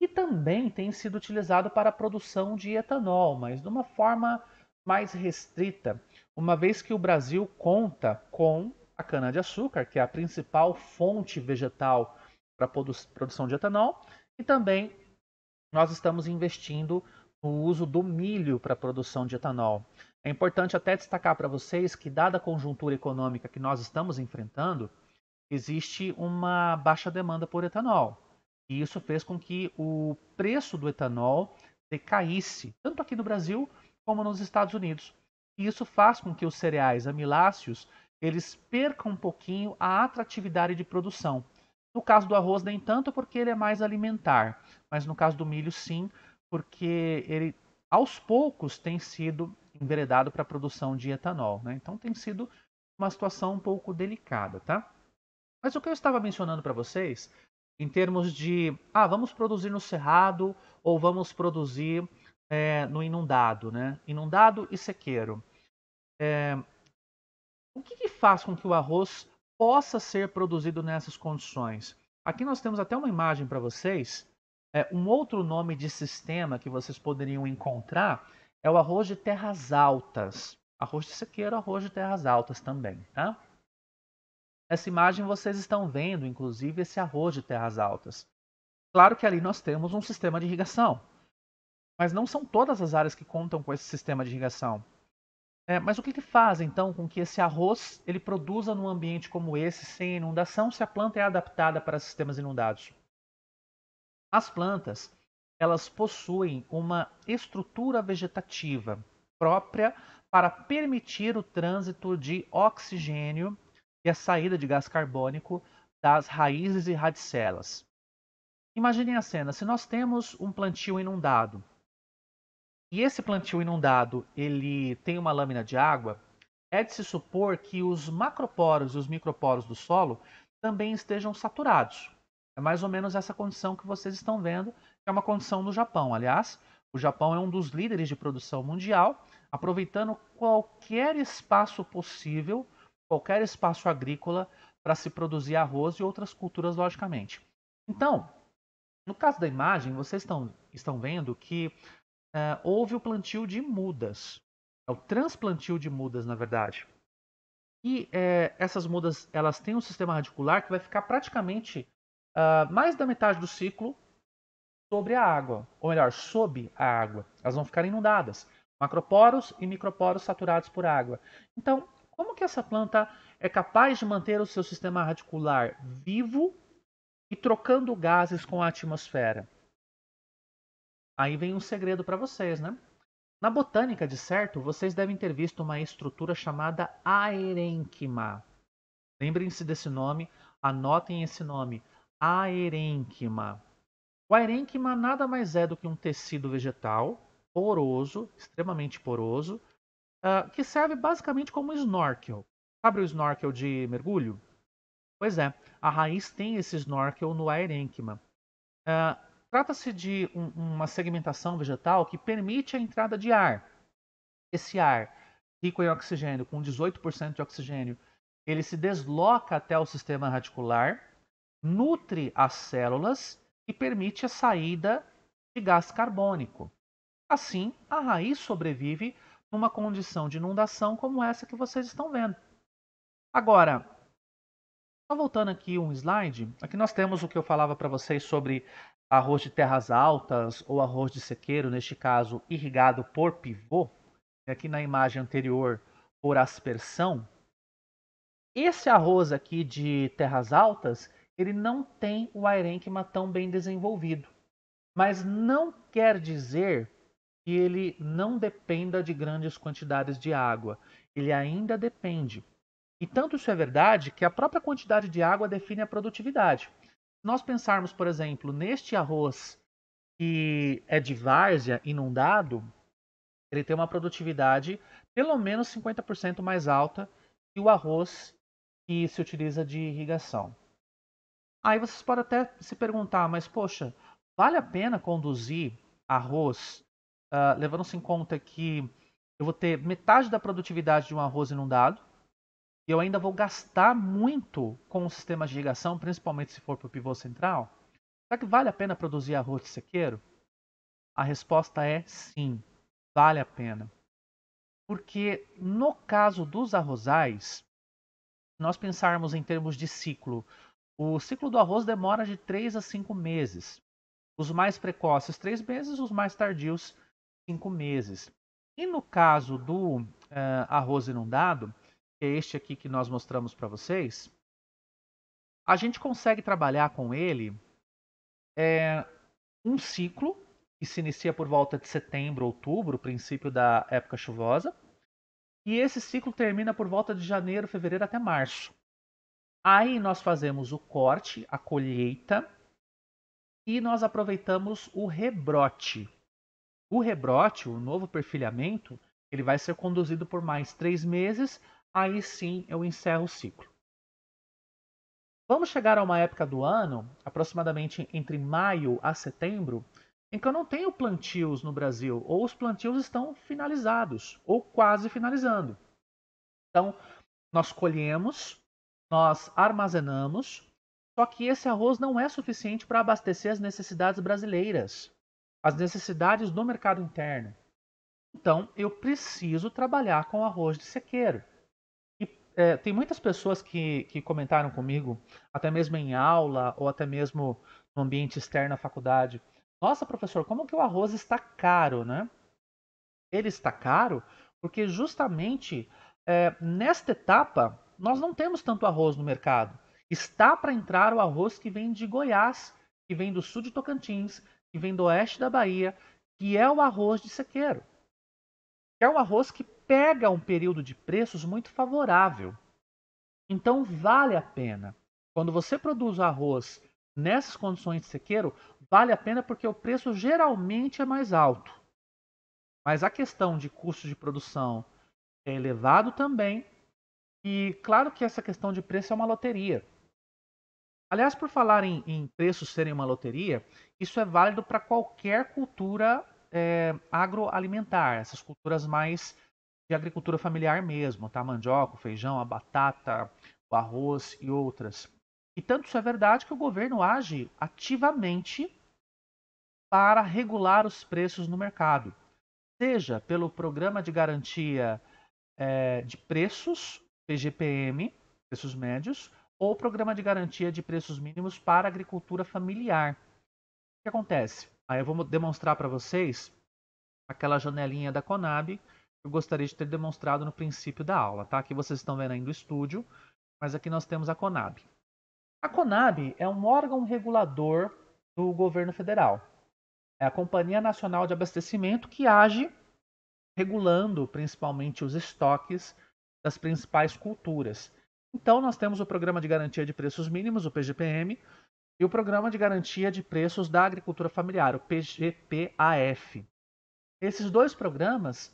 e também tem sido utilizado para a produção de etanol, mas de uma forma mais restrita, uma vez que o Brasil conta com a cana-de-açúcar, que é a principal fonte vegetal para a produ produção de etanol, e também nós estamos investindo o uso do milho para a produção de etanol. É importante até destacar para vocês que, dada a conjuntura econômica que nós estamos enfrentando, existe uma baixa demanda por etanol. E isso fez com que o preço do etanol decaísse, tanto aqui no Brasil como nos Estados Unidos. E isso faz com que os cereais amiláceos eles percam um pouquinho a atratividade de produção. No caso do arroz, nem tanto, porque ele é mais alimentar. Mas no caso do milho, sim, porque ele aos poucos tem sido enveredado para a produção de etanol. Né? Então tem sido uma situação um pouco delicada, tá? Mas o que eu estava mencionando para vocês, em termos de, ah, vamos produzir no cerrado ou vamos produzir é, no inundado, né? Inundado e sequeiro. É, o que, que faz com que o arroz possa ser produzido nessas condições? Aqui nós temos até uma imagem para vocês é, um outro nome de sistema que vocês poderiam encontrar é o arroz de terras altas. Arroz de sequeiro, arroz de terras altas também, tá? Nessa imagem vocês estão vendo, inclusive, esse arroz de terras altas. Claro que ali nós temos um sistema de irrigação, mas não são todas as áreas que contam com esse sistema de irrigação. É, mas o que, que faz, então, com que esse arroz ele produza num ambiente como esse, sem inundação, se a planta é adaptada para sistemas inundados? As plantas, elas possuem uma estrutura vegetativa própria para permitir o trânsito de oxigênio e a saída de gás carbônico das raízes e radicelas. Imaginem a cena, se nós temos um plantio inundado, e esse plantio inundado ele tem uma lâmina de água, é de se supor que os macroporos e os microporos do solo também estejam saturados. É mais ou menos essa condição que vocês estão vendo, que é uma condição do Japão. Aliás, o Japão é um dos líderes de produção mundial, aproveitando qualquer espaço possível, qualquer espaço agrícola, para se produzir arroz e outras culturas, logicamente. Então, no caso da imagem, vocês estão, estão vendo que é, houve o plantio de mudas. É o transplantio de mudas, na verdade. E é, essas mudas elas têm um sistema radicular que vai ficar praticamente uh, mais da metade do ciclo sobre a água, ou melhor, sob a água. Elas vão ficar inundadas. Macroporos e microporos saturados por água. Então, como que essa planta é capaz de manter o seu sistema radicular vivo e trocando gases com a atmosfera? Aí vem um segredo para vocês, né? Na botânica, de certo, vocês devem ter visto uma estrutura chamada aerenquima. Lembrem-se desse nome, anotem esse nome aerênquima. O aerênquima nada mais é do que um tecido vegetal poroso, extremamente poroso, uh, que serve basicamente como snorkel. Sabe o snorkel de mergulho? Pois é, a raiz tem esse snorkel no aerênquima. Uh, Trata-se de um, uma segmentação vegetal que permite a entrada de ar. Esse ar, rico em oxigênio, com 18% de oxigênio, ele se desloca até o sistema radicular nutre as células e permite a saída de gás carbônico. Assim, a raiz sobrevive numa condição de inundação como essa que vocês estão vendo. Agora, só voltando aqui um slide, aqui nós temos o que eu falava para vocês sobre arroz de terras altas ou arroz de sequeiro, neste caso irrigado por pivô, e aqui na imagem anterior por aspersão. Esse arroz aqui de terras altas, ele não tem o aerênquima tão bem desenvolvido. Mas não quer dizer que ele não dependa de grandes quantidades de água. Ele ainda depende. E tanto isso é verdade que a própria quantidade de água define a produtividade. Se nós pensarmos, por exemplo, neste arroz que é de várzea, inundado, ele tem uma produtividade pelo menos 50% mais alta que o arroz que se utiliza de irrigação. Aí vocês podem até se perguntar, mas poxa, vale a pena conduzir arroz, uh, levando-se em conta que eu vou ter metade da produtividade de um arroz inundado, e eu ainda vou gastar muito com o sistema de irrigação, principalmente se for para o pivô central? Será que vale a pena produzir arroz de sequeiro? A resposta é sim, vale a pena. Porque no caso dos arrozais, nós pensarmos em termos de ciclo o ciclo do arroz demora de 3 a 5 meses. Os mais precoces, 3 meses, os mais tardios, 5 meses. E no caso do uh, arroz inundado, que é este aqui que nós mostramos para vocês, a gente consegue trabalhar com ele é, um ciclo que se inicia por volta de setembro, outubro, princípio da época chuvosa, e esse ciclo termina por volta de janeiro, fevereiro até março. Aí nós fazemos o corte, a colheita, e nós aproveitamos o rebrote. O rebrote, o novo perfilhamento, ele vai ser conduzido por mais três meses, aí sim eu encerro o ciclo. Vamos chegar a uma época do ano, aproximadamente entre maio a setembro, em que eu não tenho plantios no Brasil, ou os plantios estão finalizados, ou quase finalizando. Então, nós colhemos, nós armazenamos, só que esse arroz não é suficiente para abastecer as necessidades brasileiras, as necessidades do mercado interno. Então, eu preciso trabalhar com arroz de sequeiro. E, é, tem muitas pessoas que, que comentaram comigo, até mesmo em aula ou até mesmo no ambiente externo à faculdade. Nossa, professor, como que o arroz está caro, né? Ele está caro porque justamente é, nesta etapa nós não temos tanto arroz no mercado. Está para entrar o arroz que vem de Goiás, que vem do sul de Tocantins, que vem do oeste da Bahia, que é o arroz de sequeiro. É um arroz que pega um período de preços muito favorável. Então vale a pena. Quando você produz arroz nessas condições de sequeiro, vale a pena porque o preço geralmente é mais alto. Mas a questão de custo de produção é elevado também e claro que essa questão de preço é uma loteria. Aliás, por falar em, em preços serem uma loteria, isso é válido para qualquer cultura é, agroalimentar, essas culturas mais de agricultura familiar mesmo, tá? Mandioca, feijão, a batata, o arroz e outras. E tanto isso é verdade que o governo age ativamente para regular os preços no mercado, seja pelo programa de garantia é, de preços PGPM, preços médios, ou Programa de Garantia de Preços Mínimos para Agricultura Familiar. O que acontece? Aí eu vou demonstrar para vocês aquela janelinha da Conab que eu gostaria de ter demonstrado no princípio da aula, tá? Aqui vocês estão vendo ainda o estúdio, mas aqui nós temos a Conab. A Conab é um órgão regulador do governo federal. É a Companhia Nacional de Abastecimento que age regulando principalmente os estoques das principais culturas. Então, nós temos o Programa de Garantia de Preços Mínimos, o PGPM, e o Programa de Garantia de Preços da Agricultura Familiar, o PGPAF. Esses dois programas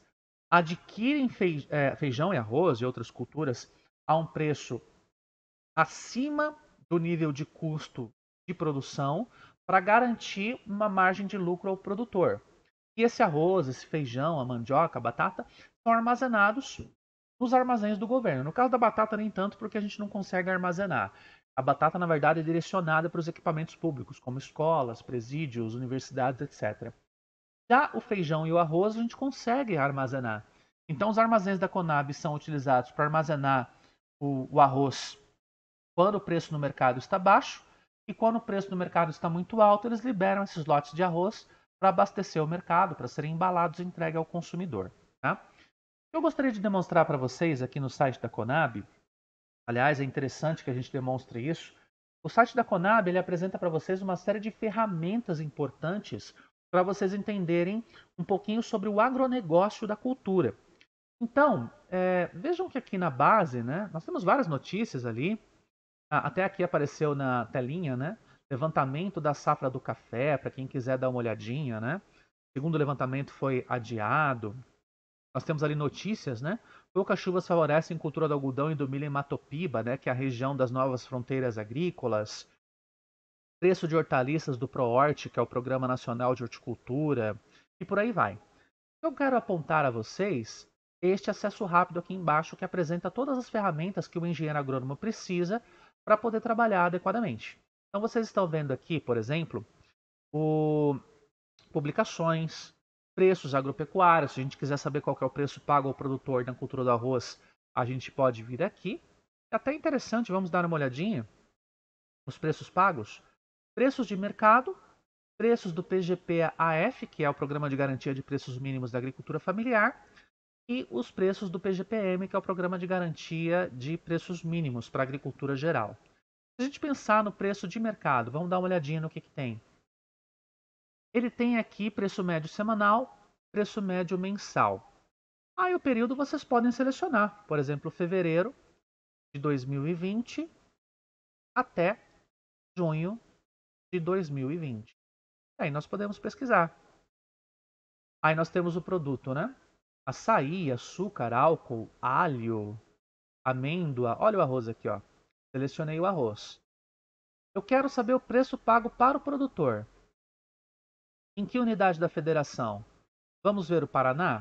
adquirem é, feijão e arroz e outras culturas a um preço acima do nível de custo de produção para garantir uma margem de lucro ao produtor. E esse arroz, esse feijão, a mandioca, a batata são armazenados nos armazéns do governo. No caso da batata, nem tanto, porque a gente não consegue armazenar. A batata, na verdade, é direcionada para os equipamentos públicos, como escolas, presídios, universidades, etc. Já o feijão e o arroz a gente consegue armazenar. Então, os armazéns da Conab são utilizados para armazenar o, o arroz quando o preço no mercado está baixo e quando o preço no mercado está muito alto, eles liberam esses lotes de arroz para abastecer o mercado, para serem embalados e entregues ao consumidor. Tá? Eu gostaria de demonstrar para vocês aqui no site da Conab, aliás, é interessante que a gente demonstre isso. O site da Conab ele apresenta para vocês uma série de ferramentas importantes para vocês entenderem um pouquinho sobre o agronegócio da cultura. Então, é, vejam que aqui na base, né, nós temos várias notícias ali. Até aqui apareceu na telinha, né? Levantamento da safra do café, para quem quiser dar uma olhadinha, né? segundo levantamento foi adiado nós temos ali notícias, né? Poucas chuvas favorecem cultura do algodão e do milho em Matopiba, né? Que é a região das novas fronteiras agrícolas. Preço de hortaliças do ProHort, que é o Programa Nacional de Horticultura, e por aí vai. Eu quero apontar a vocês este acesso rápido aqui embaixo que apresenta todas as ferramentas que o engenheiro agrônomo precisa para poder trabalhar adequadamente. Então vocês estão vendo aqui, por exemplo, o... publicações, preços agropecuários. Se a gente quiser saber qual é o preço pago ao produtor na cultura do arroz, a gente pode vir aqui. É Até interessante, vamos dar uma olhadinha. Os preços pagos. Preços de mercado, preços do PGPAF, que é o Programa de Garantia de Preços Mínimos da Agricultura Familiar, e os preços do PGPM, que é o Programa de Garantia de Preços Mínimos para a Agricultura Geral. Se a gente pensar no preço de mercado, vamos dar uma olhadinha no que, que tem ele tem aqui preço médio semanal, preço médio mensal. Aí o período vocês podem selecionar, por exemplo, fevereiro de 2020 até junho de 2020. Aí nós podemos pesquisar. Aí nós temos o produto, né? Açaí, açúcar, álcool, alho, amêndoa. Olha o arroz aqui, ó. Selecionei o arroz. Eu quero saber o preço pago para o produtor. Em que unidade da federação? Vamos ver o Paraná?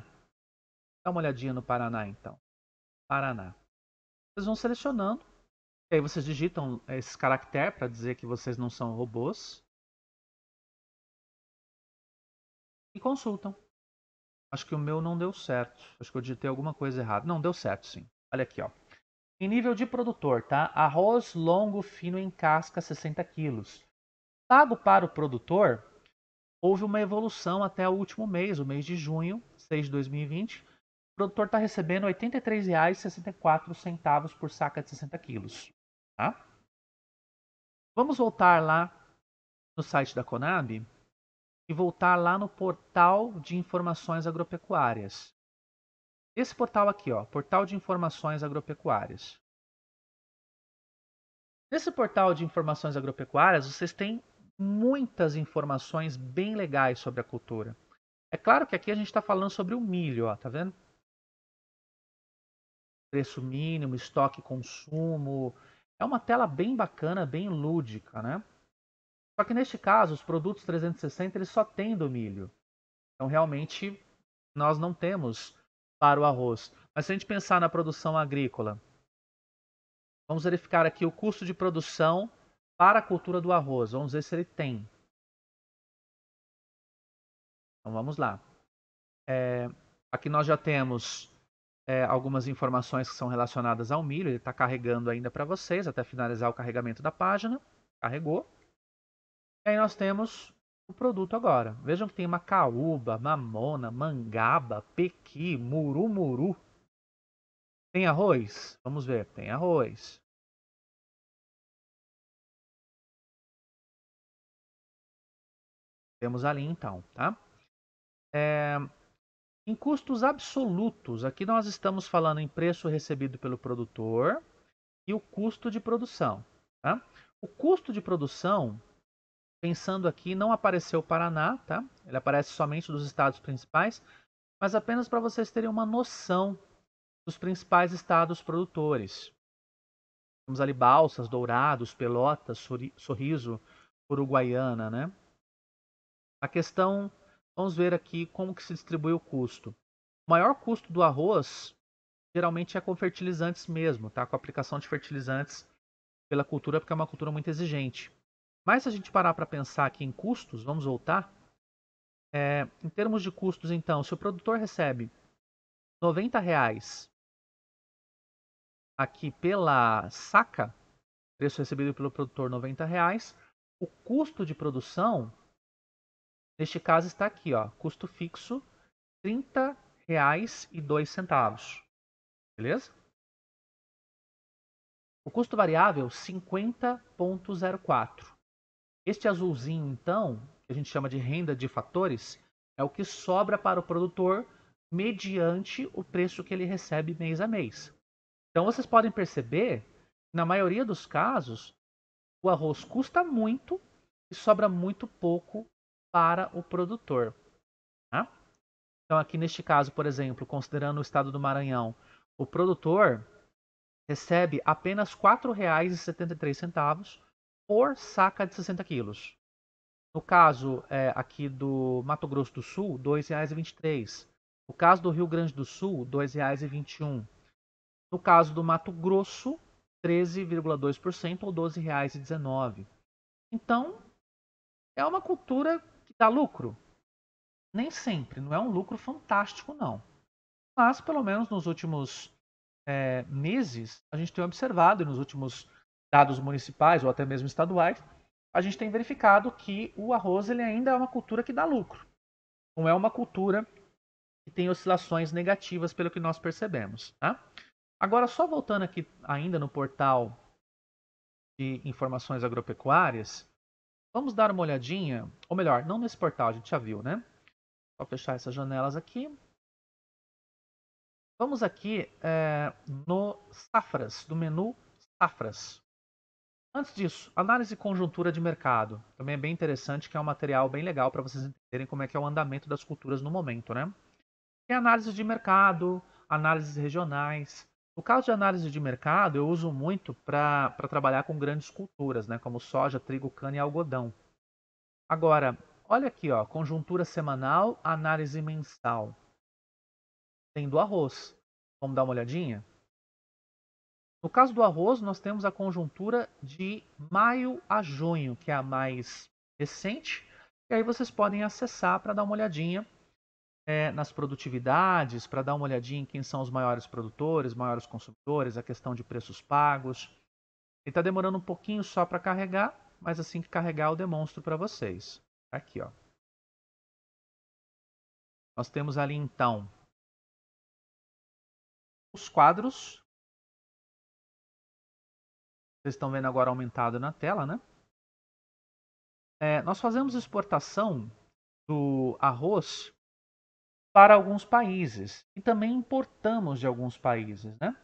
Dá uma olhadinha no Paraná, então. Paraná. Vocês vão selecionando. E aí vocês digitam é, esse caractere para dizer que vocês não são robôs. E consultam. Acho que o meu não deu certo. Acho que eu digitei alguma coisa errada. Não, deu certo sim. Olha aqui, ó. Em nível de produtor, tá? Arroz longo fino em casca, 60 quilos. Pago para o produtor houve uma evolução até o último mês, o mês de junho, 6 de 2020. O produtor está recebendo R$ 83,64 por saca de 60 quilos. Tá? Vamos voltar lá no site da Conab e voltar lá no portal de informações agropecuárias. Esse portal aqui, ó, portal de informações agropecuárias. Nesse portal de informações agropecuárias, vocês têm muitas informações bem legais sobre a cultura. É claro que aqui a gente está falando sobre o milho, ó, tá vendo? Preço mínimo, estoque, consumo. É uma tela bem bacana, bem lúdica, né? Só que neste caso, os produtos 360 eles só têm do milho. Então, realmente, nós não temos para o arroz. Mas se a gente pensar na produção agrícola, vamos verificar aqui o custo de produção para a cultura do arroz. Vamos ver se ele tem. Então vamos lá. É, aqui nós já temos é, algumas informações que são relacionadas ao milho. Ele está carregando ainda para vocês até finalizar o carregamento da página. Carregou. E aí nós temos o produto agora. Vejam que tem macaúba, mamona, mangaba, pequi, murumuru. Tem arroz? Vamos ver, tem arroz. temos ali então, tá? É, em custos absolutos, aqui nós estamos falando em preço recebido pelo produtor e o custo de produção. Tá? O custo de produção, pensando aqui, não apareceu o Paraná, tá? ele aparece somente dos estados principais, mas apenas para vocês terem uma noção dos principais estados produtores. Temos ali Balsas, Dourados, Pelotas, Sorriso, Uruguaiana, né? A questão, vamos ver aqui como que se distribui o custo. O maior custo do arroz geralmente é com fertilizantes mesmo, tá? Com a aplicação de fertilizantes pela cultura, porque é uma cultura muito exigente. Mas se a gente parar para pensar aqui em custos, vamos voltar. É, em termos de custos, então, se o produtor recebe R$ 90,00 aqui pela saca, preço recebido pelo produtor R$ 90,00, o custo de produção Neste caso está aqui, ó, custo fixo R$ 30,02. Beleza? O custo variável 50.04. Este azulzinho, então, que a gente chama de renda de fatores, é o que sobra para o produtor mediante o preço que ele recebe mês a mês. Então vocês podem perceber, na maioria dos casos, o arroz custa muito e sobra muito pouco para o produtor. Tá? Então, aqui neste caso, por exemplo, considerando o estado do Maranhão, o produtor recebe apenas R$ 4,73 por saca de 60 quilos. No caso é, aqui do Mato Grosso do Sul, R$ 2,23. No caso do Rio Grande do Sul, R$ 2,21. No caso do Mato Grosso, 13,2% ou R$ 12,19. Então, é uma cultura Dá lucro? Nem sempre, não é um lucro fantástico, não. Mas, pelo menos nos últimos é, meses, a gente tem observado, e nos últimos dados municipais ou até mesmo estaduais, a gente tem verificado que o arroz ele ainda é uma cultura que dá lucro. Não é uma cultura que tem oscilações negativas, pelo que nós percebemos. Tá? Agora, só voltando aqui ainda no portal de informações agropecuárias, Vamos dar uma olhadinha, ou melhor, não nesse portal, a gente já viu, né? Vou fechar essas janelas aqui. Vamos aqui é, no Safras, do menu Safras. Antes disso, análise conjuntura de mercado. Também é bem interessante, que é um material bem legal para vocês entenderem como é que é o andamento das culturas no momento, né? Tem análise de mercado, análises regionais, no caso de análise de mercado, eu uso muito para trabalhar com grandes culturas, né, como soja, trigo, cana e algodão. Agora, olha aqui, ó, conjuntura semanal, análise mensal. Tem do arroz. Vamos dar uma olhadinha? No caso do arroz, nós temos a conjuntura de maio a junho, que é a mais recente. E aí vocês podem acessar para dar uma olhadinha é, nas produtividades, para dar uma olhadinha em quem são os maiores produtores, maiores consumidores, a questão de preços pagos. Ele está demorando um pouquinho só para carregar, mas assim que carregar eu demonstro para vocês. Aqui, ó. Nós temos ali então os quadros. Vocês estão vendo agora aumentado na tela, né? É, nós fazemos exportação do arroz para alguns países e também importamos de alguns países, né?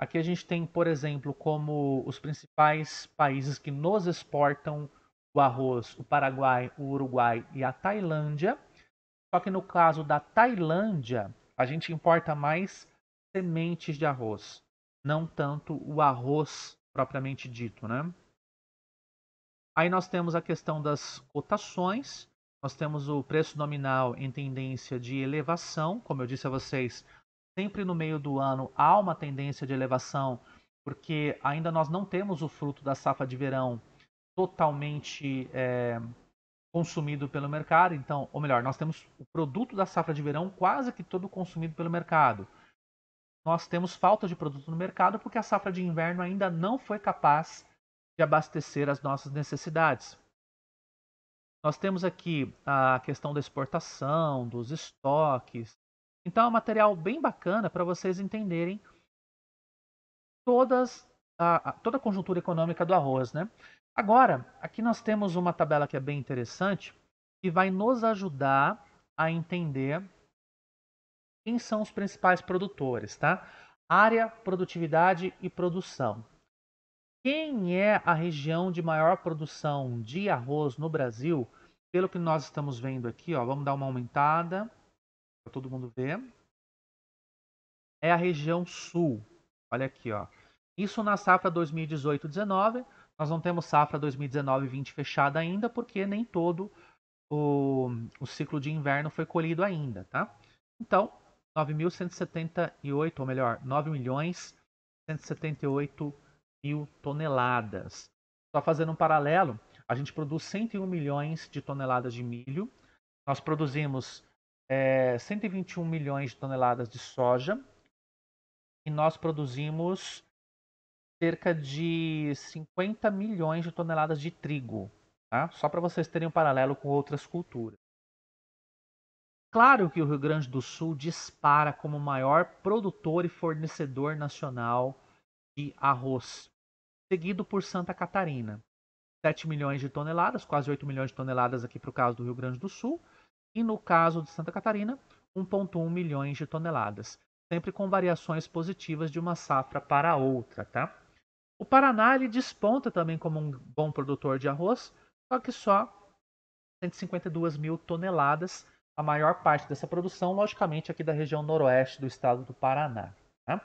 Aqui a gente tem, por exemplo, como os principais países que nos exportam o arroz, o Paraguai, o Uruguai e a Tailândia. Só que no caso da Tailândia, a gente importa mais sementes de arroz, não tanto o arroz propriamente dito, né? Aí nós temos a questão das cotações, nós temos o preço nominal em tendência de elevação, como eu disse a vocês, sempre no meio do ano há uma tendência de elevação, porque ainda nós não temos o fruto da safra de verão totalmente é, consumido pelo mercado. Então, ou melhor, nós temos o produto da safra de verão quase que todo consumido pelo mercado. Nós temos falta de produto no mercado porque a safra de inverno ainda não foi capaz de abastecer as nossas necessidades. Nós temos aqui a questão da exportação, dos estoques. Então é um material bem bacana para vocês entenderem todas a, a, toda a conjuntura econômica do arroz. Né? Agora, aqui nós temos uma tabela que é bem interessante que vai nos ajudar a entender quem são os principais produtores, tá? Área, produtividade e produção. Quem é a região de maior produção de arroz no Brasil? Pelo que nós estamos vendo aqui, ó, vamos dar uma aumentada para todo mundo ver. É a região sul. Olha aqui, ó. Isso na safra 2018-19. Nós não temos safra 2019-20 fechada ainda, porque nem todo o, o ciclo de inverno foi colhido ainda, tá? Então, 9.178, ou melhor, 9 milhões mil toneladas. Só fazendo um paralelo, a gente produz 101 milhões de toneladas de milho, nós produzimos é, eh, 121 milhões de toneladas de soja e nós produzimos cerca de 50 milhões de toneladas de trigo, tá? só para vocês terem um paralelo com outras culturas. Claro que o Rio Grande do Sul dispara como maior produtor e fornecedor nacional de arroz, seguido por Santa Catarina. 7 milhões de toneladas, quase 8 milhões de toneladas aqui para o caso do Rio Grande do Sul, e no caso de Santa Catarina, 1,1 milhões de toneladas, sempre com variações positivas de uma safra para outra. Tá? O Paraná ele desponta também como um bom produtor de arroz, só que só 152 mil toneladas, a maior parte dessa produção, logicamente, aqui da região noroeste do estado do Paraná. Tá?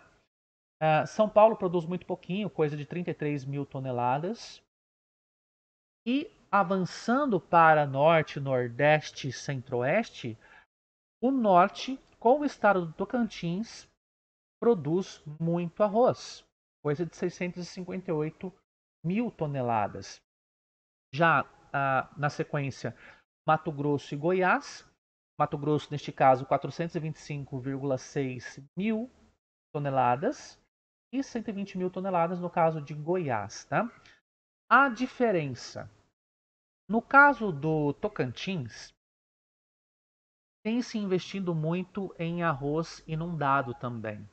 Ah, São Paulo produz muito pouquinho, coisa de 33 mil toneladas. E avançando para norte, nordeste e centro-oeste, o norte, com o estado do Tocantins, produz muito arroz, coisa de 658 mil toneladas. Já ah, na sequência, Mato Grosso e Goiás, Mato Grosso, neste caso, 425,6 mil toneladas, e 120 mil toneladas no caso de Goiás. Tá? A diferença. No caso do Tocantins, tem se investido muito em arroz inundado também,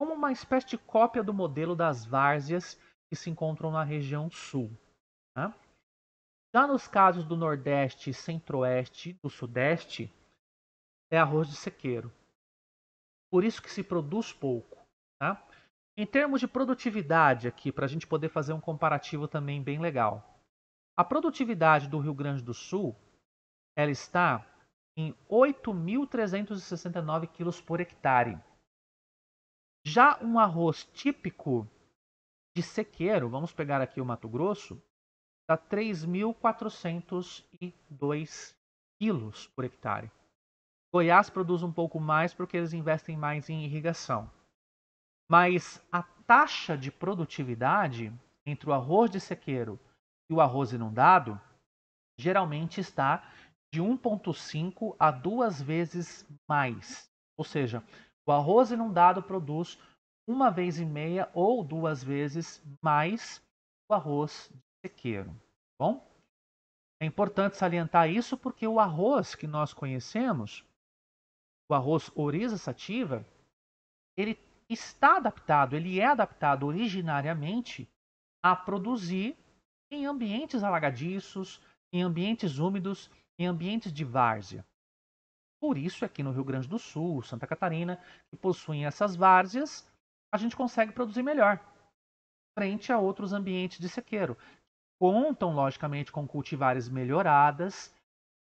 como uma espécie de cópia do modelo das várzeas que se encontram na região sul. Tá? Já nos casos do Nordeste, Centro-Oeste e do Sudeste, é arroz de sequeiro. Por isso que se produz pouco. Tá? Em termos de produtividade aqui, para a gente poder fazer um comparativo também bem legal. A produtividade do Rio Grande do Sul, ela está em 8.369 quilos por hectare. Já um arroz típico de sequeiro, vamos pegar aqui o Mato Grosso, dá tá 3.402 quilos por hectare. Goiás produz um pouco mais porque eles investem mais em irrigação. Mas a taxa de produtividade entre o arroz de sequeiro e o arroz inundado geralmente está de 1,5 a duas vezes mais. Ou seja, o arroz inundado produz uma vez e meia ou duas vezes mais o arroz de sequeiro. Tá bom, é importante salientar isso porque o arroz que nós conhecemos, o arroz oriza sativa, ele está adaptado, ele é adaptado originariamente a produzir em ambientes alagadiços, em ambientes úmidos, em ambientes de várzea. Por isso, aqui é no Rio Grande do Sul, Santa Catarina, que possuem essas várzeas, a gente consegue produzir melhor, frente a outros ambientes de sequeiro. Contam, logicamente, com cultivares melhoradas,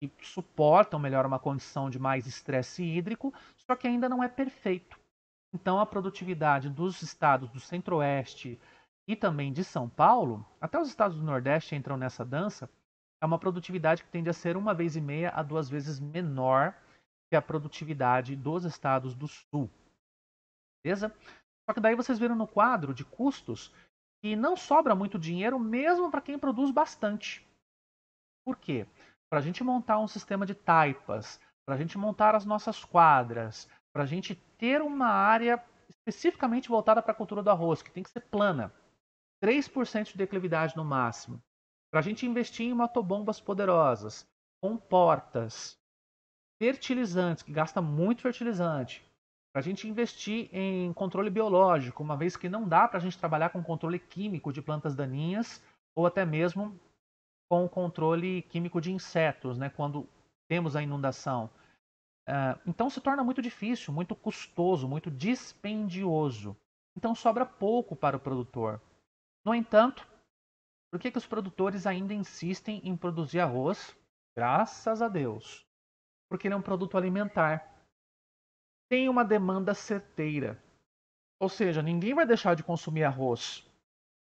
que suportam melhor uma condição de mais estresse hídrico, só que ainda não é perfeito. Então, a produtividade dos estados do Centro-Oeste e também de São Paulo, até os estados do Nordeste entram nessa dança, é uma produtividade que tende a ser uma vez e meia a duas vezes menor que a produtividade dos estados do Sul. Beleza? Só que daí vocês viram no quadro de custos que não sobra muito dinheiro mesmo para quem produz bastante. Por quê? Para a gente montar um sistema de taipas, para a gente montar as nossas quadras, para a gente ter uma área especificamente voltada para a cultura do arroz, que tem que ser plana, 3% de declividade no máximo, para a gente investir em motobombas poderosas, com portas, fertilizantes, que gasta muito fertilizante, para a gente investir em controle biológico, uma vez que não dá para a gente trabalhar com controle químico de plantas daninhas ou até mesmo com controle químico de insetos, né, quando temos a inundação. Ah, então se torna muito difícil, muito custoso, muito dispendioso. Então sobra pouco para o produtor. No entanto, por que, que os produtores ainda insistem em produzir arroz? Graças a Deus. Porque ele é um produto alimentar. Tem uma demanda certeira. Ou seja, ninguém vai deixar de consumir arroz,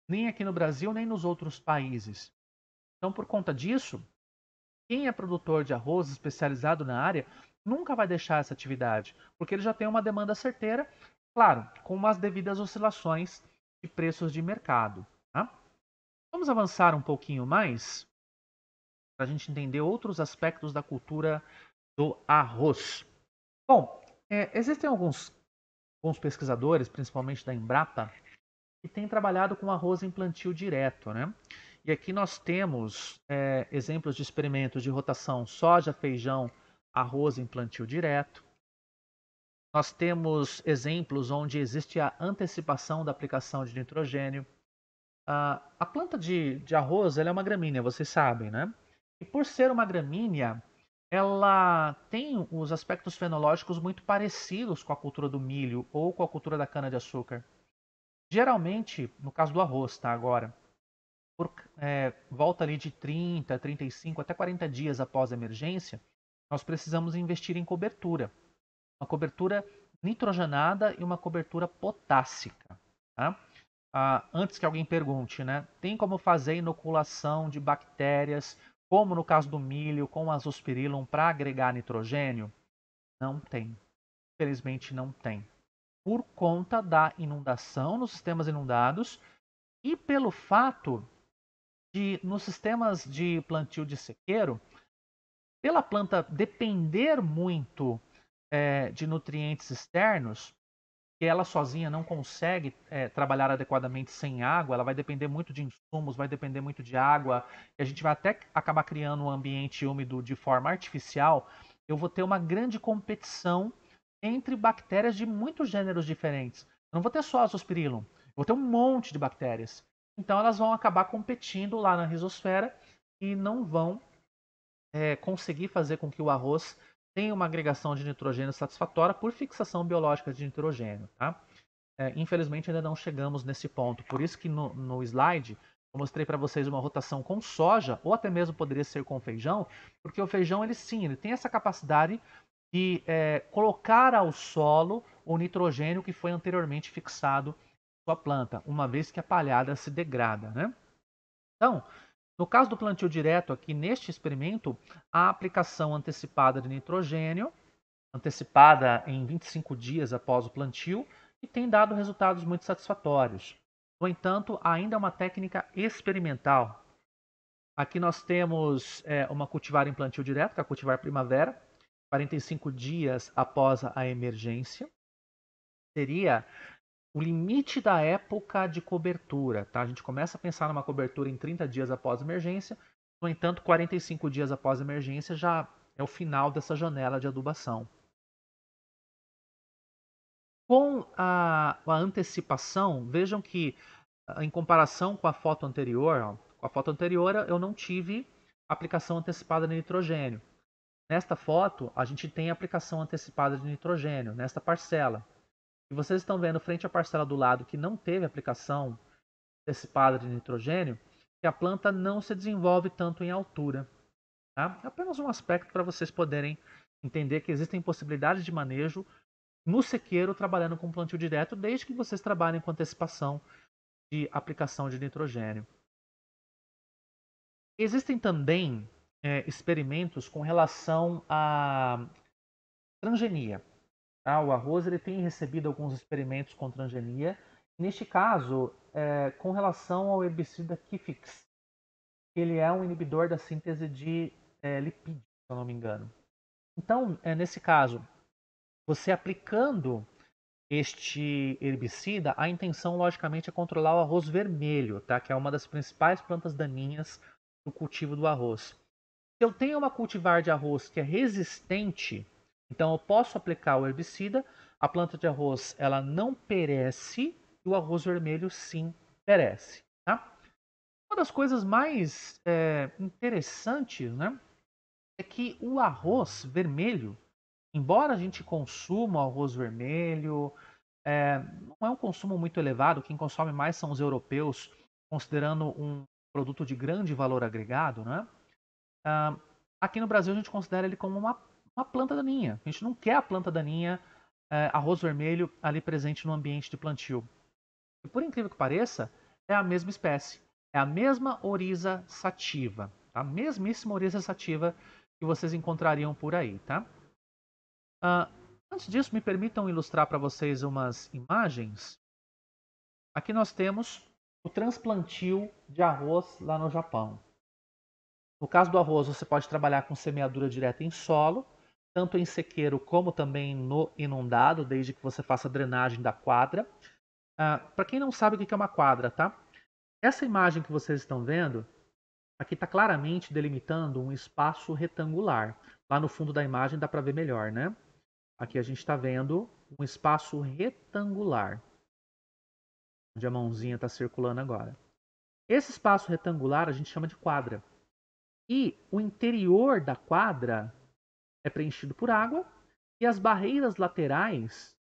nem aqui no Brasil, nem nos outros países. Então, por conta disso, quem é produtor de arroz especializado na área nunca vai deixar essa atividade, porque ele já tem uma demanda certeira, claro, com umas devidas oscilações de preços de mercado. Tá? Vamos avançar um pouquinho mais para a gente entender outros aspectos da cultura do arroz. Bom, é, existem alguns, alguns pesquisadores, principalmente da Embrapa, que têm trabalhado com arroz em plantio direto, né? E aqui nós temos é, exemplos de experimentos de rotação soja, feijão arroz em plantio direto. Nós temos exemplos onde existe a antecipação da aplicação de nitrogênio. Uh, a planta de, de arroz é uma gramínea, vocês sabem, né? E por ser uma gramínea, ela tem os aspectos fenológicos muito parecidos com a cultura do milho ou com a cultura da cana-de-açúcar. Geralmente, no caso do arroz, tá? Agora, por, é, volta ali de 30, 35 até 40 dias após a emergência, nós precisamos investir em cobertura. Uma cobertura nitrogenada e uma cobertura potássica. Tá? Ah, antes que alguém pergunte, né? Tem como fazer inoculação de bactérias, como no caso do milho, com azospirillum, para agregar nitrogênio? Não tem. Infelizmente não tem. Por conta da inundação nos sistemas inundados e pelo fato de, nos sistemas de plantio de sequeiro, pela planta depender muito é, de nutrientes externos, que ela sozinha não consegue é, trabalhar adequadamente sem água, ela vai depender muito de insumos, vai depender muito de água, e a gente vai até acabar criando um ambiente úmido de forma artificial, eu vou ter uma grande competição entre bactérias de muitos gêneros diferentes. Eu não vou ter só Azospirillum, eu vou ter um monte de bactérias. Então elas vão acabar competindo lá na risosfera e não vão é, conseguir fazer com que o arroz tenha uma agregação de nitrogênio satisfatória por fixação biológica de nitrogênio. Tá? É, infelizmente ainda não chegamos nesse ponto, por isso que no, no slide eu mostrei para vocês uma rotação com soja, ou até mesmo poderia ser com feijão, porque o feijão ele sim, ele tem essa capacidade de é, colocar ao solo o nitrogênio que foi anteriormente fixado sua planta, uma vez que a palhada se degrada, né? Então, no caso do plantio direto, aqui neste experimento, a aplicação antecipada de nitrogênio, antecipada em 25 dias após o plantio, e tem dado resultados muito satisfatórios. No entanto, ainda é uma técnica experimental. Aqui nós temos é, uma cultivar em plantio direto, que é a cultivar primavera, 45 dias após a emergência. Seria o limite da época de cobertura. Tá? A gente começa a pensar numa cobertura em 30 dias após emergência, no entanto, 45 dias após emergência já é o final dessa janela de adubação. Com a, a antecipação, vejam que ah, em comparação com a foto anterior, ó, com a foto anterior eu não tive aplicação antecipada de nitrogênio. Nesta foto, a gente tem aplicação antecipada de nitrogênio, nesta parcela. E vocês estão vendo frente à parcela do lado que não teve aplicação desse padrão de nitrogênio, que a planta não se desenvolve tanto em altura. Tá? É apenas um aspecto para vocês poderem entender que existem possibilidades de manejo no sequeiro trabalhando com plantio direto, desde que vocês trabalhem com antecipação de aplicação de nitrogênio. Existem também é, experimentos com relação à transgenia. Tá? o arroz ele tem recebido alguns experimentos com transgenia, neste caso, é, com relação ao herbicida Kifix, ele é um inibidor da síntese de é, lipídio, se eu não me engano. Então, é, nesse caso, você aplicando este herbicida, a intenção, logicamente, é controlar o arroz vermelho, tá? que é uma das principais plantas daninhas do cultivo do arroz. Se eu tenho uma cultivar de arroz que é resistente então eu posso aplicar o herbicida, a planta de arroz ela não perece e o arroz vermelho sim perece. Tá? Uma das coisas mais é, interessantes né, é que o arroz vermelho, embora a gente consuma arroz vermelho, é, não é um consumo muito elevado, quem consome mais são os europeus, considerando um produto de grande valor agregado. Né? Ah, aqui no Brasil a gente considera ele como uma uma planta daninha. A gente não quer a planta daninha, é, arroz vermelho, ali presente no ambiente de plantio. E por incrível que pareça, é a mesma espécie. É a mesma oriza sativa. A tá? mesmíssima oriza sativa que vocês encontrariam por aí, tá? Uh, antes disso, me permitam ilustrar para vocês umas imagens. Aqui nós temos o transplantio de arroz lá no Japão. No caso do arroz, você pode trabalhar com semeadura direta em solo, tanto em sequeiro como também no inundado, desde que você faça a drenagem da quadra. Ah, para quem não sabe o que é uma quadra, tá? Essa imagem que vocês estão vendo, aqui está claramente delimitando um espaço retangular. Lá no fundo da imagem dá para ver melhor, né? Aqui a gente está vendo um espaço retangular, onde a mãozinha está circulando agora. Esse espaço retangular a gente chama de quadra. E o interior da quadra é preenchido por água e as barreiras laterais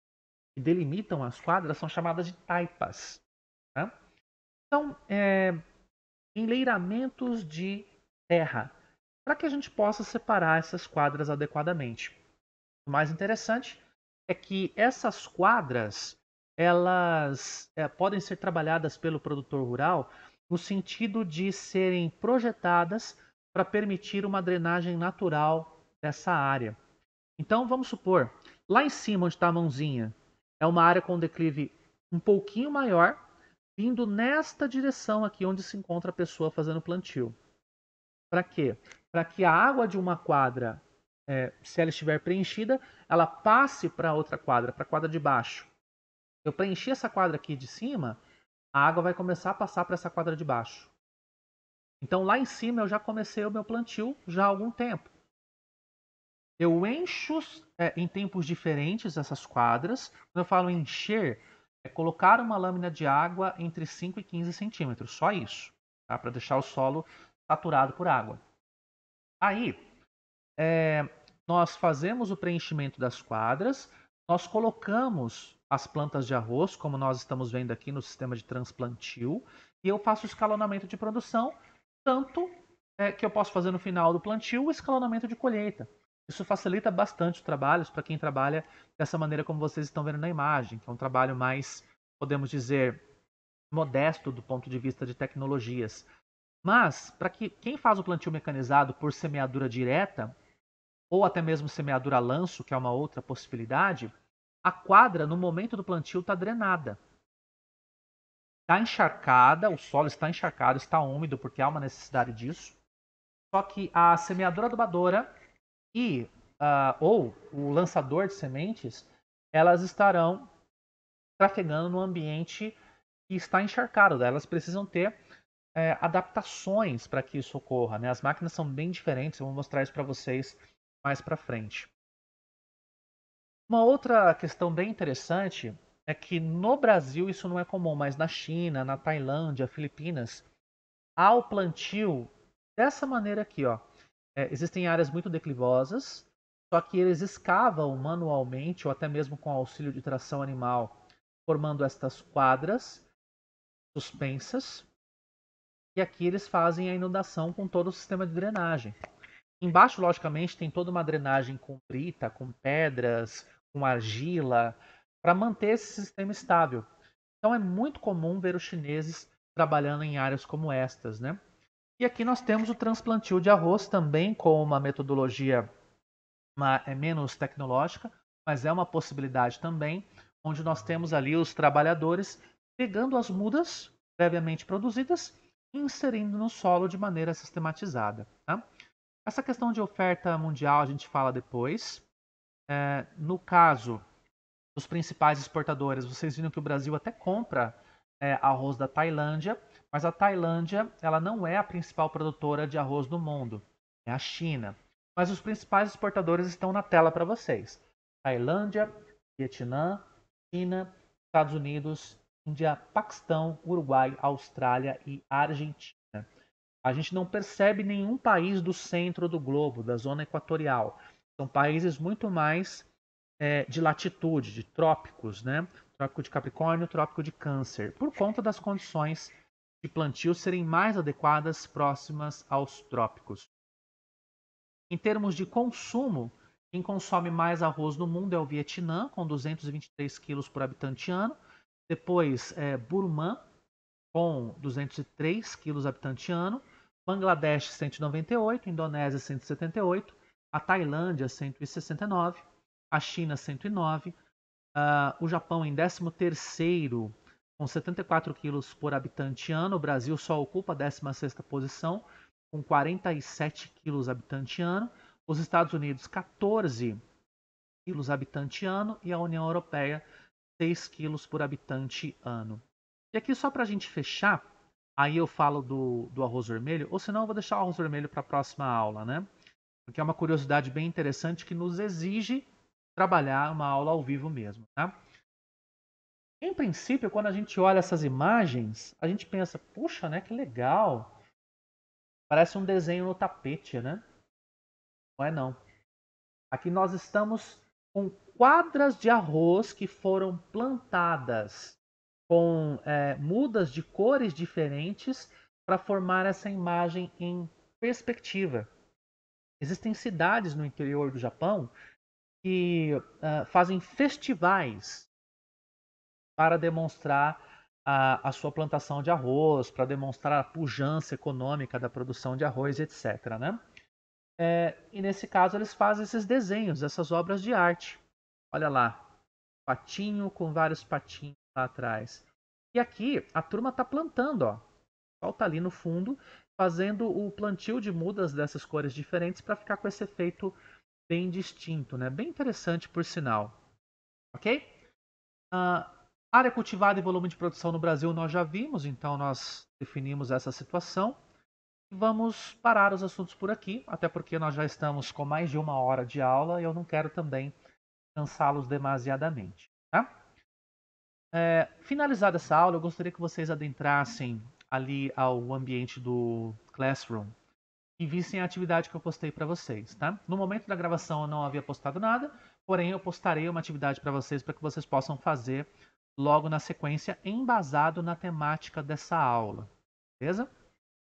que delimitam as quadras são chamadas de taipas. Tá? Então, é, enleiramentos de terra, para que a gente possa separar essas quadras adequadamente. O mais interessante é que essas quadras elas é, podem ser trabalhadas pelo produtor rural no sentido de serem projetadas para permitir uma drenagem natural dessa área. Então vamos supor, lá em cima onde está a mãozinha, é uma área com declive um pouquinho maior, vindo nesta direção aqui onde se encontra a pessoa fazendo plantio. Para quê? Para que a água de uma quadra, é, se ela estiver preenchida, ela passe para outra quadra, para a quadra de baixo. Eu preenchi essa quadra aqui de cima, a água vai começar a passar para essa quadra de baixo. Então lá em cima eu já comecei o meu plantio já há algum tempo. Eu encho é, em tempos diferentes essas quadras. Quando eu falo encher, é colocar uma lâmina de água entre 5 e 15 centímetros, só isso, tá? para deixar o solo saturado por água. Aí, é, nós fazemos o preenchimento das quadras, nós colocamos as plantas de arroz, como nós estamos vendo aqui no sistema de transplantio, e eu faço o escalonamento de produção, tanto é, que eu posso fazer no final do plantio o escalonamento de colheita. Isso facilita bastante os trabalhos para quem trabalha dessa maneira como vocês estão vendo na imagem, que é um trabalho mais, podemos dizer, modesto do ponto de vista de tecnologias. Mas, para que, quem faz o plantio mecanizado por semeadura direta, ou até mesmo semeadura lanço, que é uma outra possibilidade, a quadra, no momento do plantio, está drenada. Está encharcada, o solo está encharcado, está úmido, porque há uma necessidade disso. Só que a semeadora adubadora e uh, ou o lançador de sementes, elas estarão trafegando no ambiente que está encharcado. Elas precisam ter é, adaptações para que isso ocorra. Né? As máquinas são bem diferentes, eu vou mostrar isso para vocês mais para frente. Uma outra questão bem interessante é que no Brasil isso não é comum, mas na China, na Tailândia, Filipinas, há o plantio dessa maneira aqui, ó. É, existem áreas muito declivosas, só que eles escavam manualmente ou até mesmo com auxílio de tração animal, formando estas quadras suspensas. E aqui eles fazem a inundação com todo o sistema de drenagem. Embaixo, logicamente, tem toda uma drenagem com brita, com pedras, com argila, para manter esse sistema estável. Então é muito comum ver os chineses trabalhando em áreas como estas, né? E aqui nós temos o transplantio de arroz também com uma metodologia é menos tecnológica, mas é uma possibilidade também, onde nós temos ali os trabalhadores pegando as mudas previamente produzidas e inserindo no solo de maneira sistematizada. Tá? Essa questão de oferta mundial a gente fala depois. É, no caso dos principais exportadores, vocês viram que o Brasil até compra é, arroz da Tailândia, mas a Tailândia ela não é a principal produtora de arroz do mundo, é a China. Mas os principais exportadores estão na tela para vocês: Tailândia, Vietnã, China, Estados Unidos, Índia, Paquistão, Uruguai, Austrália e Argentina. A gente não percebe nenhum país do centro do globo, da zona equatorial. São países muito mais é, de latitude, de trópicos, né? Trópico de Capricórnio, Trópico de Câncer, por conta das condições de plantio serem mais adequadas próximas aos trópicos. Em termos de consumo, quem consome mais arroz no mundo é o Vietnã, com 223 quilos por habitante ano. Depois é Burma, com 203 quilos habitante ano. Bangladesh, 198. Indonésia, 178. A Tailândia, 169. A China, 109. Uh, ah, o Japão, em 13 com 74 quilos por habitante ano, o Brasil só ocupa a 16ª posição, com 47 quilos habitante ano, os Estados Unidos 14 quilos habitante ano e a União Europeia 6 quilos por habitante ano. E aqui só para a gente fechar, aí eu falo do, do arroz vermelho, ou senão eu vou deixar o arroz vermelho para a próxima aula, né? Porque é uma curiosidade bem interessante que nos exige trabalhar uma aula ao vivo mesmo, tá? Em princípio, quando a gente olha essas imagens, a gente pensa, puxa, né, que legal. Parece um desenho no tapete, né? Não é não. Aqui nós estamos com quadras de arroz que foram plantadas com é, mudas de cores diferentes para formar essa imagem em perspectiva. Existem cidades no interior do Japão que uh, fazem festivais para demonstrar a, a sua plantação de arroz, para demonstrar a pujança econômica da produção de arroz, etc. Né? É, e nesse caso eles fazem esses desenhos, essas obras de arte. Olha lá, patinho com vários patinhos lá atrás. E aqui a turma está plantando, ó. Falta tá ali no fundo, fazendo o plantio de mudas dessas cores diferentes para ficar com esse efeito bem distinto, né? Bem interessante por sinal, ok? Uh, Área cultivada e volume de produção no Brasil nós já vimos, então nós definimos essa situação. Vamos parar os assuntos por aqui, até porque nós já estamos com mais de uma hora de aula e eu não quero também cansá-los demasiadamente. Tá? É, finalizada essa aula, eu gostaria que vocês adentrassem ali ao ambiente do Classroom e vissem a atividade que eu postei para vocês. Tá? No momento da gravação eu não havia postado nada, porém eu postarei uma atividade para vocês para que vocês possam fazer logo na sequência, embasado na temática dessa aula. Beleza?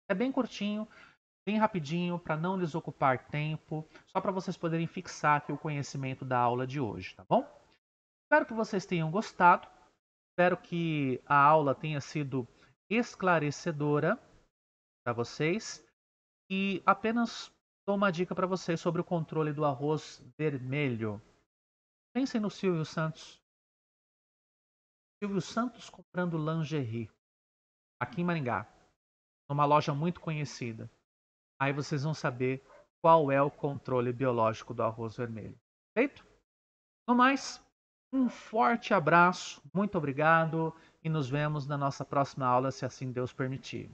É bem curtinho, bem rapidinho, para não lhes ocupar tempo, só para vocês poderem fixar aqui o conhecimento da aula de hoje, tá bom? Espero que vocês tenham gostado, espero que a aula tenha sido esclarecedora para vocês e apenas dou uma dica para vocês sobre o controle do arroz vermelho. Pensem no Silvio Santos, Silvio Santos comprando lingerie. Aqui em Maringá. Numa loja muito conhecida. Aí vocês vão saber qual é o controle biológico do arroz vermelho. Feito? No mais, um forte abraço, muito obrigado e nos vemos na nossa próxima aula, se assim Deus permitir.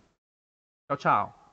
Tchau, tchau.